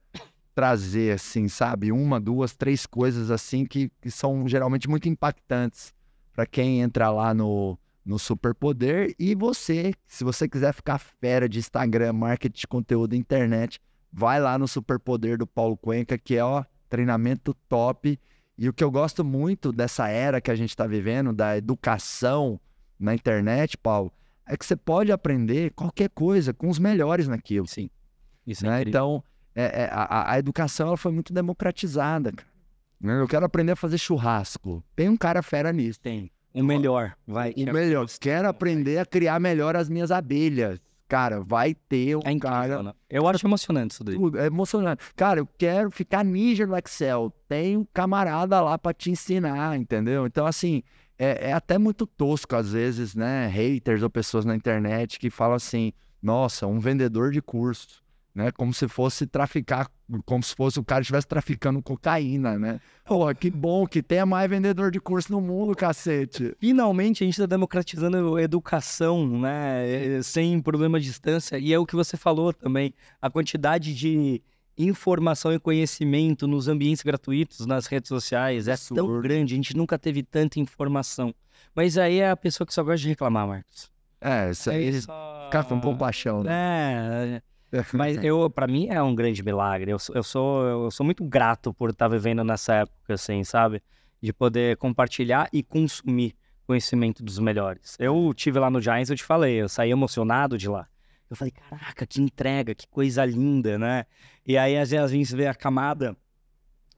trazer, assim, sabe? Uma, duas, três coisas assim que, que são geralmente muito impactantes para quem entra lá no, no superpoder. E você, se você quiser ficar fera de Instagram, marketing de conteúdo, internet, vai lá no superpoder do Paulo Cuenca, que é ó, treinamento top e o que eu gosto muito dessa era que a gente está vivendo, da educação na internet, Paulo, é que você pode aprender qualquer coisa com os melhores naquilo. Sim. Isso é né? Então, é, é, a, a, educação ela foi muito democratizada. Né? Eu quero aprender a fazer churrasco. Tem um cara fera nisso. Tem. O melhor. Vai. O melhor. Quero aprender a criar melhor as minhas abelhas. Cara, vai ter um é incrível, cara. Né? Eu acho emocionante isso daí. É emocionante. Cara, eu quero ficar ninja no Excel. Tem um camarada lá para te ensinar, entendeu? Então, assim, é, é, até muito tosco, às vezes, né? Haters ou pessoas na internet que falam assim: nossa, um vendedor de curso né? Como se fosse traficar, como se fosse o cara estivesse traficando cocaína, né? Pô, que bom que tem mais vendedor de curso no mundo, cacete. Finalmente a gente está democratizando educação, né? É, é, sem problema de distância. E é o que você falou também, a quantidade de informação e conhecimento nos ambientes gratuitos, nas redes sociais, é tão grande, a gente nunca teve tanta informação. Mas aí é a pessoa que só gosta de reclamar, Marcos. É, isso aí é, só... fica com compaixão, né? É... é. Mas eu, para mim é um grande milagre. Eu, eu, sou, eu sou muito grato por estar tá vivendo nessa época, assim, sabe? De poder compartilhar e consumir conhecimento dos melhores. Eu tive lá no Giants, eu te falei, eu saí emocionado de lá. Eu falei, caraca, que entrega, que coisa linda, né? E aí às vezes a gente vê a camada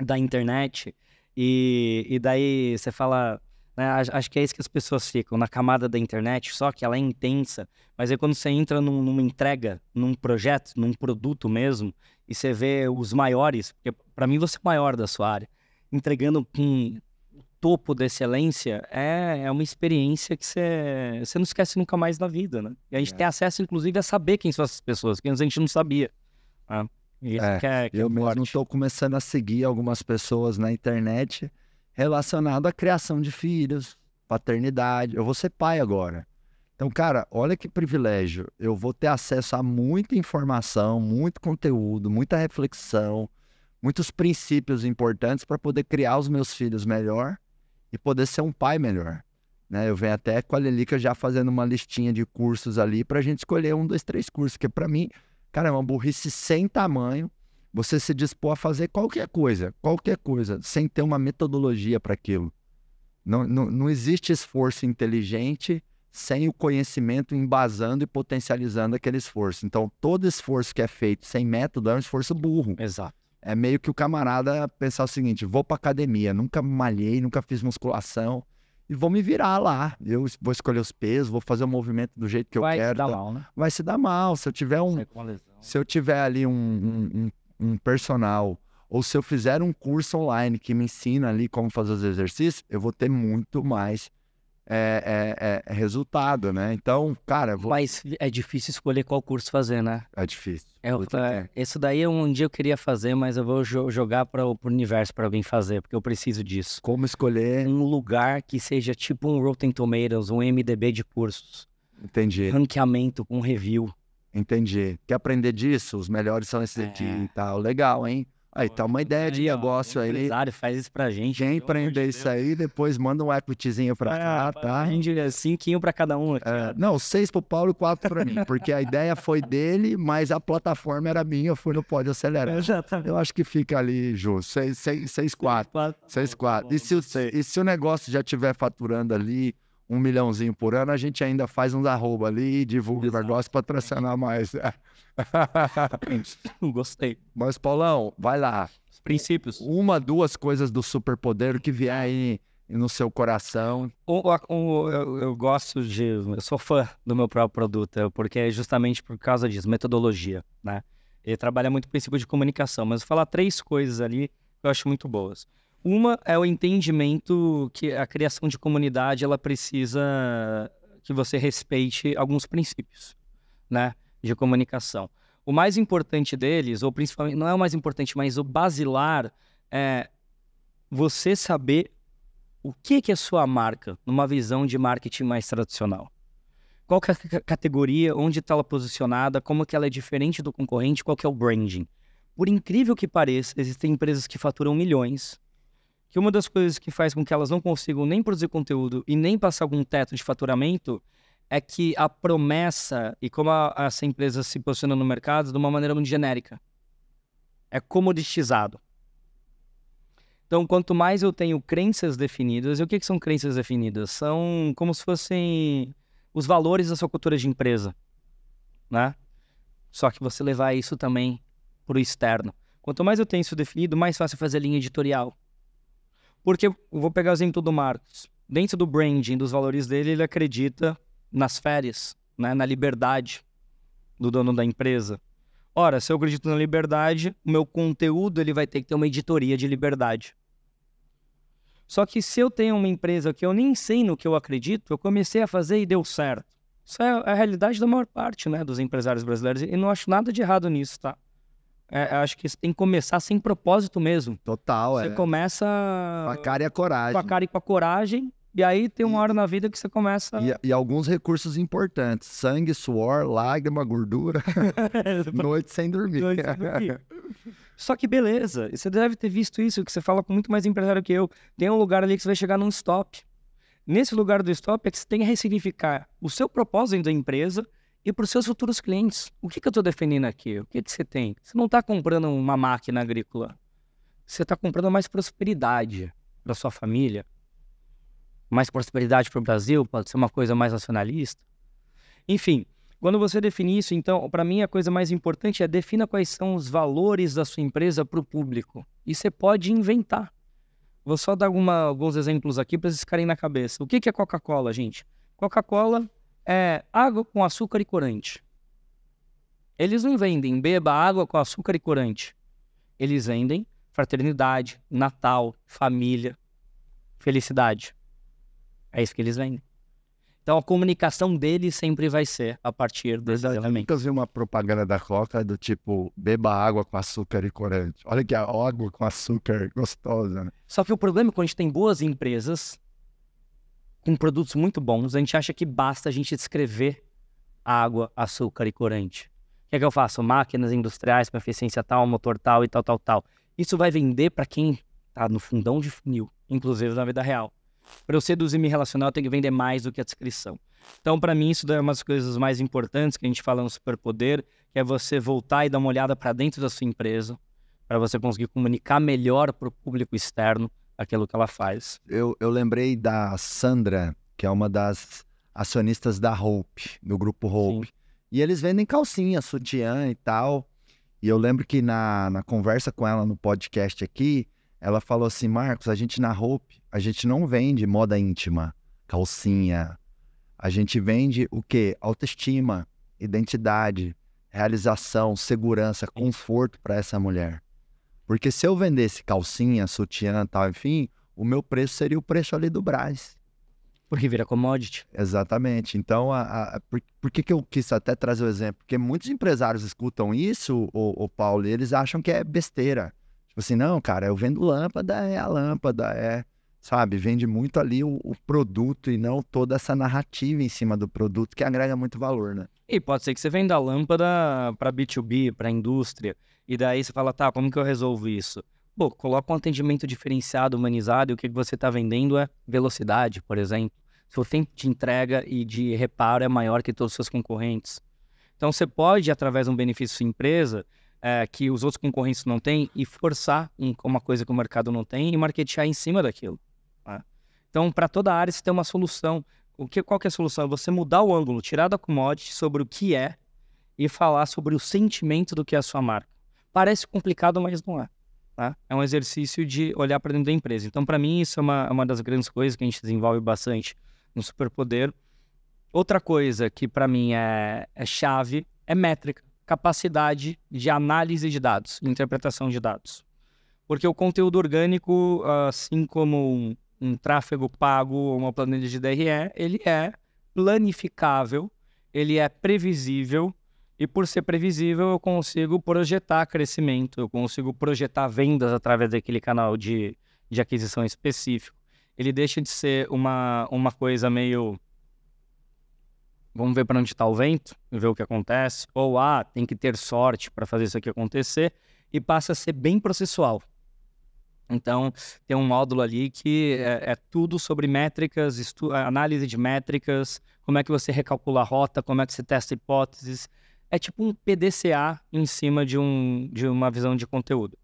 da internet e, e daí você fala, né? Acho que é isso que as pessoas ficam, na camada da internet, só que ela é intensa. Mas aí quando você entra num, numa entrega, num projeto, num produto mesmo, e você vê os maiores, porque para mim você é o maior da sua área, entregando com topo da excelência, é, é uma experiência que você, você não esquece nunca mais na vida, né? E a gente é. tem acesso, inclusive, a saber quem são essas pessoas, que a gente não sabia. Né? Isso é, que é, que é eu é mesmo estou começando a seguir algumas pessoas na internet relacionado à criação de filhos, paternidade. Eu vou ser pai agora. Então, cara, olha que privilégio. Eu vou ter acesso a muita informação, muito conteúdo, muita reflexão, muitos princípios importantes para poder criar os meus filhos melhor e poder ser um pai melhor. Né? Eu venho até com a Lelica já fazendo uma listinha de cursos ali para a gente escolher um, dois, três cursos, que para mim, cara, é uma burrice sem tamanho você se dispor a fazer qualquer coisa, qualquer coisa, sem ter uma metodologia para aquilo. Não, não, não existe esforço inteligente sem o conhecimento embasando e potencializando aquele esforço. Então, todo esforço que é feito sem método é um esforço burro. Exato. É meio que o camarada pensar o seguinte: vou para academia, nunca malhei, nunca fiz musculação e vou me virar lá. Eu vou escolher os pesos, vou fazer o movimento do jeito que Vai eu quero. Vai se dar tá? mal, né? Vai se dar mal. Se eu tiver um, se eu tiver ali um, um, um personal, ou se eu fizer um curso online que me ensina ali como fazer os exercícios, eu vou ter muito mais é, é, é, resultado, né? Então, cara. Vou... Mas é difícil escolher qual curso fazer, né? É difícil. é, é. Isso daí um dia eu queria fazer, mas eu vou jo jogar para o universo para alguém fazer, porque eu preciso disso. Como escolher? Um lugar que seja tipo um Rotten Tomatoes, um MDB de cursos. Entendi. Ranqueamento com um review. Entendi. Quer aprender disso? Os melhores são esses é. aqui e tal. Legal, hein? Aí tá uma ideia de negócio aí. empresário faz isso pra gente. Quem empreender de isso Deus. aí, depois manda um equityzinho pra é, cá, tá? Gente, é cinquinho pra cada um. É, não, seis pro Paulo e quatro pra mim. Porque a ideia foi dele, mas a plataforma era minha, eu fui no Pode Acelerar. Exatamente. Eu acho que fica ali, Ju, seis, seis, seis quatro. Seis, quatro. Seis, quatro. E, se, e se o negócio já estiver faturando ali um milhãozinho por ano, a gente ainda faz uns arroba ali e divulga Exato. o negócio para tracionar mais. Gostei. Mas, Paulão, vai lá. Os princípios. Uma, duas coisas do superpoder que vier aí no seu coração. Um, eu, eu, gosto de. Eu sou fã do meu próprio produto, porque é justamente por causa disso metodologia, né? Ele trabalha muito o princípio de comunicação, mas vou falar três coisas ali que eu acho muito boas. Uma é o entendimento que a criação de comunidade ela precisa que você respeite alguns princípios, né, de comunicação. O mais importante deles, ou principalmente não é o mais importante, mas o basilar é você saber o que, que é sua marca numa visão de marketing mais tradicional. Qual que é a categoria, onde está ela posicionada, como que ela é diferente do concorrente, qual que é o branding. Por incrível que pareça, existem empresas que faturam milhões que uma das coisas que faz com que elas não consigam nem produzir conteúdo e nem passar algum teto de faturamento é que a promessa e como a, essa empresa se posiciona no mercado de uma maneira muito genérica. É comoditizado. Então, quanto mais eu tenho crenças definidas, e o que, que são crenças definidas? São como se fossem os valores da sua cultura de empresa, né? Só que você levar isso também para o externo. Quanto mais eu tenho isso definido, mais fácil fazer linha editorial, porque, vou pegar o exemplo do Marcos. Dentro do branding, dos valores dele, ele acredita nas férias, né? na liberdade do dono da empresa. Ora, se eu acredito na liberdade, o meu conteúdo ele vai ter que ter uma editoria de liberdade. Só que se eu tenho uma empresa que eu nem sei no que eu acredito, eu comecei a fazer e deu certo. Isso é a realidade da maior parte né, dos empresários brasileiros. E não acho nada de errado nisso, tá? É, acho que você tem que começar sem propósito mesmo. Total, você é. Você começa. Com a cara e a coragem. Com a cara e com a coragem. E aí tem uma hora na vida que você começa. E, e alguns recursos importantes: sangue, suor, lágrima, gordura. noite sem dormir. Noite sem dormir. Só que beleza, você deve ter visto isso, que você fala com muito mais empresário que eu. Tem um lugar ali que você vai chegar num stop. Nesse lugar do stop é que você tem que ressignificar o seu propósito da empresa e para os seus futuros clientes. O que, que eu estou defendendo aqui? O que, que você tem? Você não está comprando uma máquina agrícola. Você está comprando mais prosperidade para sua família, mais prosperidade para o Brasil, pode ser uma coisa mais nacionalista. Enfim, quando você define isso, então, para mim, a coisa mais importante é defina quais são os valores da sua empresa para o público. E você pode inventar. Vou só dar alguma, alguns exemplos aqui para vocês ficarem na cabeça. O que, que é Coca-Cola, gente? Coca-Cola é água com açúcar e corante. Eles não vendem beba água com açúcar e corante. Eles vendem fraternidade, Natal, família, felicidade. É isso que eles vendem. Então a comunicação deles sempre vai ser a partir do. Verdade, elementos. Eu vi uma propaganda da Coca do tipo beba água com açúcar e corante. Olha que a água com açúcar é gostosa. Né? Só que o problema é que quando a gente tem boas empresas com produtos muito bons. A gente acha que basta a gente descrever água, açúcar e corante. O que é que eu faço? Máquinas industriais com eficiência tal, motor tal e tal, tal, tal. Isso vai vender para quem tá no fundão de funil, inclusive na vida real. Para eu seduzir e me relacionar, eu tenho que vender mais do que a descrição. Então, para mim, isso é uma das coisas mais importantes que a gente fala no superpoder, que é você voltar e dar uma olhada para dentro da sua empresa, para você conseguir comunicar melhor para o público externo, aquilo que ela faz. Eu, eu lembrei da Sandra, que é uma das acionistas da Hope, do grupo Hope. Sim. E eles vendem calcinha, sutiã e tal. E eu lembro que na, na conversa com ela no podcast aqui, ela falou assim: Marcos, a gente na Hope, a gente não vende moda íntima, calcinha. A gente vende o quê? Autoestima, identidade, realização, segurança, conforto para essa mulher. Porque se eu vendesse calcinha, sutiã, tal, enfim, o meu preço seria o preço ali do Brás. Porque vira commodity. Exatamente. Então, a, a, por, por, que, que eu quis até trazer o exemplo? Porque muitos empresários escutam isso, o, o Paulo, e eles acham que é besteira. Tipo assim, não, cara, eu vendo lâmpada, é a lâmpada, é. Sabe? Vende muito ali o, o produto e não toda essa narrativa em cima do produto que agrega muito valor, né? E pode ser que você venda a lâmpada para B2B, para indústria. E daí você fala, tá, como que eu resolvo isso? Pô, coloca um atendimento diferenciado, humanizado, e o que você está vendendo é velocidade, por exemplo. Seu tempo de entrega e de reparo é maior que todos os seus concorrentes. Então você pode, através de um benefício sua empresa, é, que os outros concorrentes não têm, e forçar uma coisa que o mercado não tem e marketear em cima daquilo. Né? Então, para toda área, você tem uma solução. O que, qual que é a solução? É você mudar o ângulo, tirar da commodity sobre o que é e falar sobre o sentimento do que é a sua marca. Parece complicado, mas não é. Tá? É um exercício de olhar para dentro da empresa. Então, para mim, isso é uma, é uma das grandes coisas que a gente desenvolve bastante no Superpoder. Outra coisa que para mim é, é chave é métrica, capacidade de análise de dados, interpretação de dados. Porque o conteúdo orgânico, assim como um, um tráfego pago ou uma planilha de DRE, ele é planificável, ele é previsível e por ser previsível, eu consigo projetar crescimento, eu consigo projetar vendas através daquele canal de, de aquisição específico. Ele deixa de ser uma, uma coisa meio. Vamos ver para onde está o vento, ver o que acontece. Ou, ah, tem que ter sorte para fazer isso aqui acontecer. E passa a ser bem processual. Então, tem um módulo ali que é, é tudo sobre métricas, análise de métricas, como é que você recalcula a rota, como é que você testa hipóteses, é tipo um PDCA em cima de, um, de uma visão de conteúdo.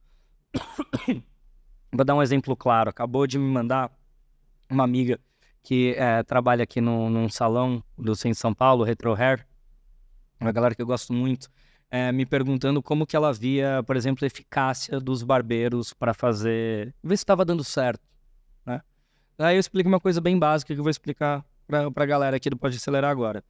Vou dar um exemplo claro. Acabou de me mandar uma amiga que é, trabalha aqui no, num salão do Centro São Paulo, Retro Hair, uma galera que eu gosto muito, é, me perguntando como que ela via, por exemplo, a eficácia dos barbeiros para fazer, ver se estava dando certo, né? Aí eu explico uma coisa bem básica que eu vou explicar para a galera aqui do Pode Acelerar agora.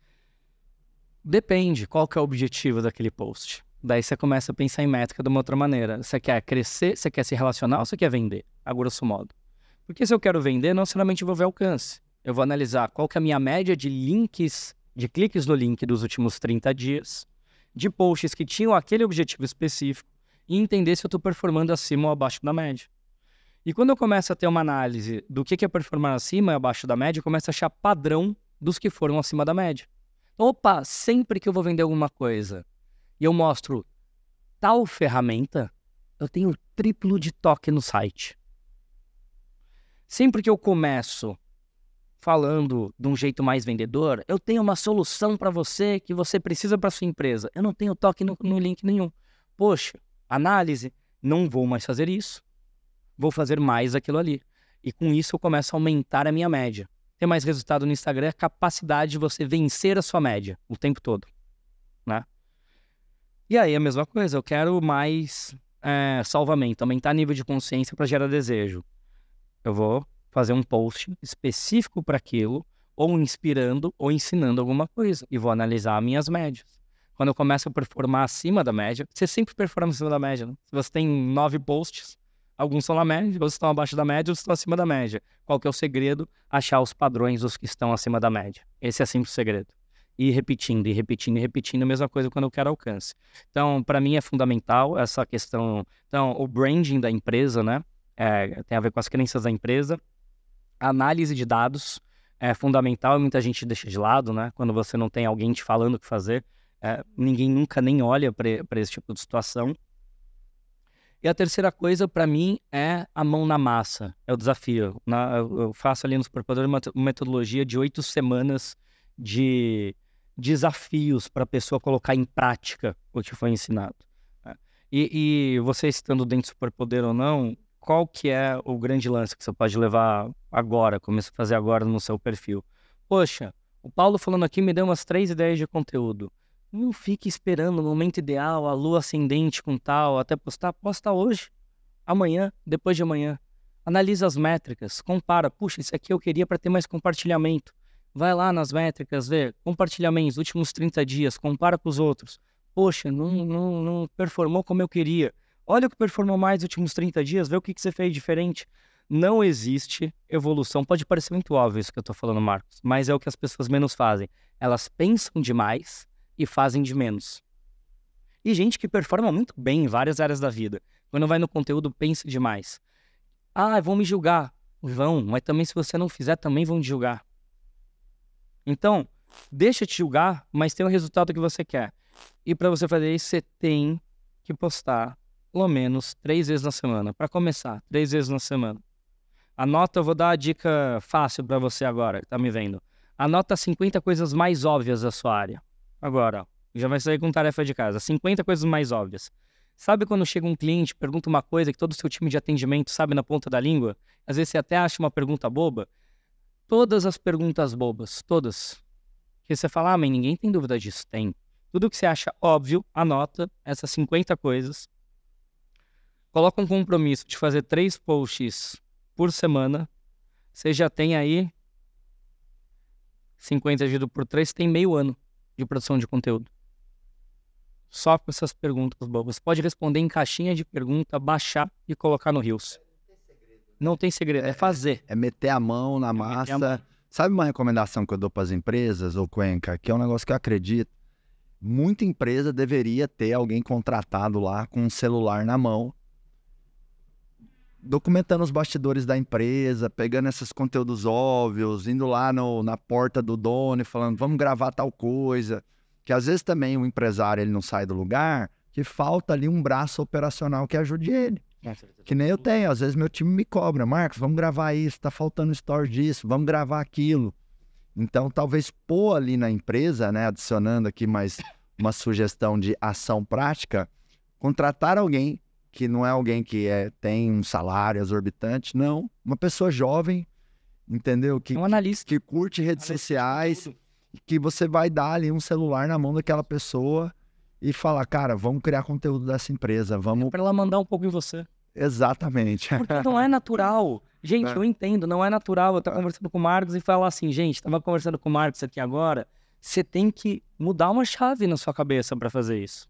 Depende qual que é o objetivo daquele post. Daí você começa a pensar em métrica de uma outra maneira. Você quer crescer, você quer se relacionar ou você quer vender, a grosso modo? Porque se eu quero vender, não necessariamente vou ver alcance. Eu vou analisar qual que é a minha média de links, de cliques no link dos últimos 30 dias, de posts que tinham aquele objetivo específico e entender se eu estou performando acima ou abaixo da média. E quando eu começo a ter uma análise do que é performar acima e abaixo da média, eu começo a achar padrão dos que foram acima da média. Opa, sempre que eu vou vender alguma coisa e eu mostro tal ferramenta, eu tenho triplo de toque no site. Sempre que eu começo falando de um jeito mais vendedor, eu tenho uma solução para você que você precisa para sua empresa. Eu não tenho toque no, no link nenhum. Poxa, análise, não vou mais fazer isso. Vou fazer mais aquilo ali. E com isso eu começo a aumentar a minha média ter mais resultado no Instagram é a capacidade de você vencer a sua média o tempo todo, né? E aí a mesma coisa, eu quero mais é, salvamento, aumentar nível de consciência para gerar desejo. Eu vou fazer um post específico para aquilo, ou inspirando ou ensinando alguma coisa, e vou analisar minhas médias. Quando eu começo a performar acima da média, você sempre performa acima da média, né? Se você tem nove posts, Alguns são na média, outros tá estão abaixo da média, outros estão acima da média. Qual que é o segredo? Achar os padrões dos que estão acima da média. Esse é sempre o segredo. E repetindo, e repetindo, e repetindo a mesma coisa quando eu quero alcance. Então, para mim é fundamental essa questão. Então, o branding da empresa, né? É, tem a ver com as crenças da empresa. A análise de dados é fundamental, muita gente deixa de lado, né? Quando você não tem alguém te falando o que fazer, é, ninguém nunca nem olha para esse tipo de situação. E a terceira coisa, para mim, é a mão na massa, é o desafio. Na, eu faço ali nos preparadores uma metodologia de oito semanas de desafios para a pessoa colocar em prática o que foi ensinado. Né? E, e você estando dentro do superpoder ou não, qual que é o grande lance que você pode levar agora, começa a fazer agora no seu perfil? Poxa, o Paulo falando aqui me deu umas três ideias de conteúdo. Não fique esperando o momento ideal, a lua ascendente com tal, até postar. Posta hoje, amanhã, depois de amanhã. Analisa as métricas, compara. Puxa, isso aqui eu queria para ter mais compartilhamento. Vai lá nas métricas, vê compartilhamentos, últimos 30 dias, compara com os outros. Poxa, não, não, não performou como eu queria. Olha o que performou mais nos últimos 30 dias, vê o que, que você fez diferente. Não existe evolução. Pode parecer muito óbvio isso que eu estou falando, Marcos, mas é o que as pessoas menos fazem. Elas pensam demais e fazem de menos. E gente que performa muito bem em várias áreas da vida. Quando vai no conteúdo, pensa demais. Ah, vão me julgar. Vão, mas também se você não fizer, também vão te julgar. Então, deixa te julgar, mas tem o resultado que você quer. E para você fazer isso, você tem que postar pelo menos três vezes na semana. Para começar, três vezes na semana. Anota, eu vou dar a dica fácil para você agora que está me vendo. Anota 50 coisas mais óbvias da sua área. Agora, já vai sair com tarefa de casa. 50 coisas mais óbvias. Sabe quando chega um cliente, pergunta uma coisa que todo o seu time de atendimento sabe na ponta da língua? Às vezes você até acha uma pergunta boba. Todas as perguntas bobas, todas. Que você fala, ah, mas ninguém tem dúvida disso. Tem. Tudo que você acha óbvio, anota essas 50 coisas. Coloca um compromisso de fazer três posts por semana. Você já tem aí 50 dividido por 3, tem meio ano de produção de conteúdo? Só com essas perguntas bobas. Pode responder em caixinha de pergunta, baixar e colocar no Rios. Não tem segredo, é, é fazer. É meter a mão na é massa. Mão. Sabe uma recomendação que eu dou para as empresas, ou Cuenca, que é um negócio que eu acredito? Muita empresa deveria ter alguém contratado lá com um celular na mão documentando os bastidores da empresa, pegando esses conteúdos óbvios, indo lá no, na porta do dono e falando, vamos gravar tal coisa. Que às vezes também o empresário ele não sai do lugar, que falta ali um braço operacional que ajude ele. Que nem eu tenho, às vezes meu time me cobra, Marcos, vamos gravar isso, tá faltando story disso, vamos gravar aquilo. Então, talvez pôr ali na empresa, né, adicionando aqui mais uma sugestão de ação prática, contratar alguém que não é alguém que é, tem um salário exorbitante, não. Uma pessoa jovem, entendeu? Que, é um analista. Que curte redes analista. sociais, que você vai dar ali um celular na mão daquela pessoa e falar, cara, vamos criar conteúdo dessa empresa, vamos... É para ela mandar um pouco em você. Exatamente. Porque não é natural. Gente, é. eu entendo, não é natural eu estar é. conversando com o Marcos e falar assim, gente, estava conversando com o Marcos aqui agora, você tem que mudar uma chave na sua cabeça para fazer isso.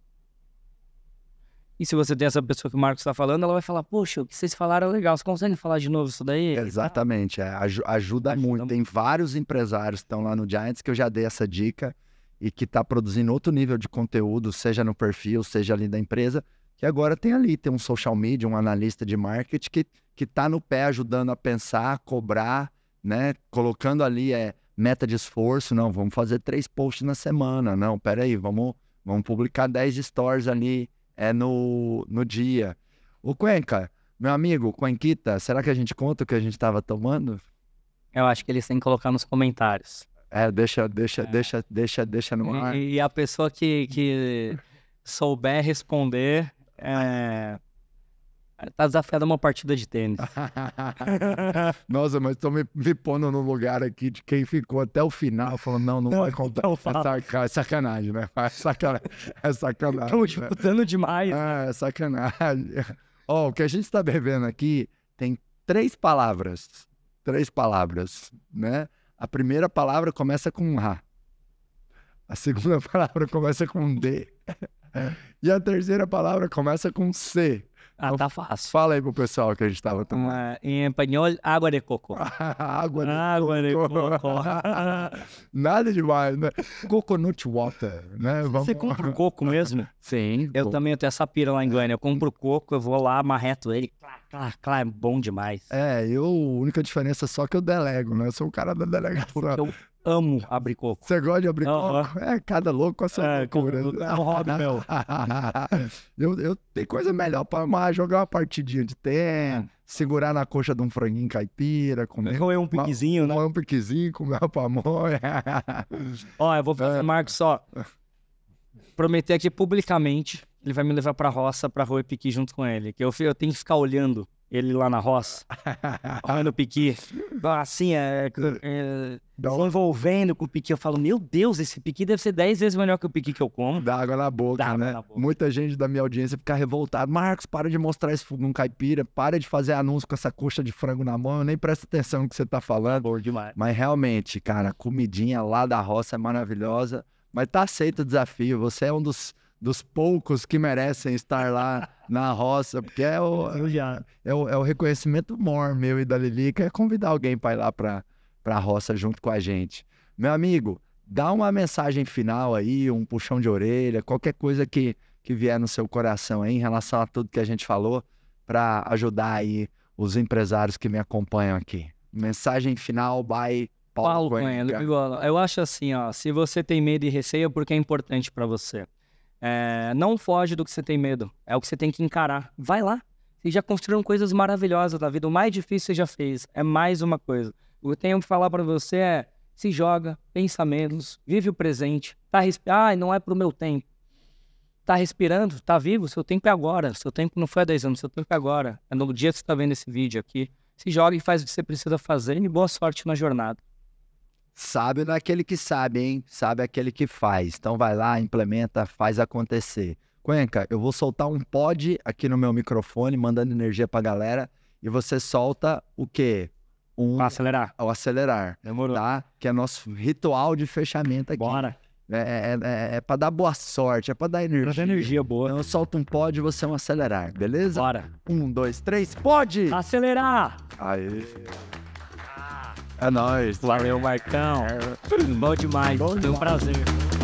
E se você tem essa pessoa que o Marcos está falando, ela vai falar: Poxa, o que vocês falaram é legal, vocês conseguem falar de novo isso daí? Exatamente, é, ajuda, ajuda muito. muito. Tem vários empresários que estão lá no Giants que eu já dei essa dica e que está produzindo outro nível de conteúdo, seja no perfil, seja ali da empresa, que agora tem ali, tem um social media, um analista de marketing que que está no pé ajudando a pensar, cobrar, né? Colocando ali é meta de esforço, não, vamos fazer três posts na semana, não, peraí, vamos, vamos publicar dez stories ali é no, no dia. O Cuenca, meu amigo, Cuenquita, será que a gente conta o que a gente estava tomando? Eu acho que eles têm que colocar nos comentários. É, deixa, deixa, é. deixa, deixa, deixa no ar. E, e a pessoa que, que souber responder é, Tá desafiado a uma partida de tênis. Nossa, mas estão me, me pondo no lugar aqui de quem ficou até o final, falando, não, não, não vai é contar. Não é, é sacanagem, né? É sacanagem. É sacanagem. Estão disputando né? demais. Ah, é sacanagem. Ó, oh, o que a gente está bebendo aqui tem três palavras. Três palavras, né? A primeira palavra começa com um A. A segunda palavra começa com um D. E a terceira palavra começa com C. Ah, então tá fácil. Fala aí pro pessoal que a gente tava tomando. em espanhol, água de coco. água de água coco. De coco. Nada demais, né? Coconut water, né? Vamos... Você compra o coco mesmo? Sim. Eu também tenho essa pira lá em Gana. Eu compro coco, eu vou lá, amarreto ele. Clá, clá, clá, é bom demais. É, eu... A única diferença é só que eu delego, né? Eu sou o cara da é delegação. Eu amo abrir coco. Você gosta de abrir uhum. coco? É, cada louco com a sua é, loucura. É um hobby meu. eu, eu tem coisa melhor pra amar, jogar uma partidinha de tênis, é. segurar na coxa de um franguinho caipira, comer... Comer um piquezinho, uma, né? Comer um piquezinho, comer uma pamonha. Ó, eu vou fazer, é. Marcos, só prometer aqui publicamente, ele vai me levar pra roça, pra roer piqui junto com ele, que eu, eu tenho que ficar olhando ele lá na roça, olhando o Piqui, assim, é, é, envolvendo com o Piqui. Eu falo, meu Deus, esse Piqui deve ser 10 vezes melhor que o Piqui que eu como. Dá água na boca, Dá né? Na boca. Muita gente da minha audiência fica revoltada. Marcos, para de mostrar esse fogo num caipira, para de fazer anúncio com essa coxa de frango na mão, eu nem presto atenção no que você tá falando. Bom demais. Mas realmente, cara, a comidinha lá da roça é maravilhosa, mas tá aceito o desafio. Você é um dos dos poucos que merecem estar lá na roça, porque é o, é o, é o reconhecimento maior meu e da Lilica, é convidar alguém para ir lá para a roça junto com a gente. Meu amigo, dá uma mensagem final aí, um puxão de orelha, qualquer coisa que, que vier no seu coração aí em relação a tudo que a gente falou, para ajudar aí os empresários que me acompanham aqui. Mensagem final by Paulo, Paulo Coenca. Eu acho assim, ó, se você tem medo e receio, é porque é importante para você. É, não foge do que você tem medo. É o que você tem que encarar. Vai lá. Vocês já construíram coisas maravilhosas na vida. O mais difícil você já fez. É mais uma coisa. O que eu tenho que falar para você é: se joga, pensa menos, vive o presente. Tá respirando? Ah, não é pro meu tempo. Tá respirando, tá vivo. Seu tempo é agora. Seu tempo não foi há 10 anos, seu tempo é agora. É no dia que você tá vendo esse vídeo aqui. Se joga e faz o que você precisa fazer e boa sorte na jornada. Sábio não é aquele que sabe, hein? Sabe é aquele que faz. Então vai lá, implementa, faz acontecer. Cuenca, eu vou soltar um pod aqui no meu microfone, mandando energia pra galera. E você solta o quê? Um. acelerar. O acelerar. Demorou. Tá? Que é nosso ritual de fechamento aqui. Bora. É, é, é, é, é pra dar boa sorte, é pra dar energia. Pra dar energia boa. Então eu solto um pod e você é um acelerar, beleza? Bora. Um, dois, três, pod! Acelerar! Aê! É nóis. Valeu, Marcão. É. Bom demais. Bom demais. Foi um prazer.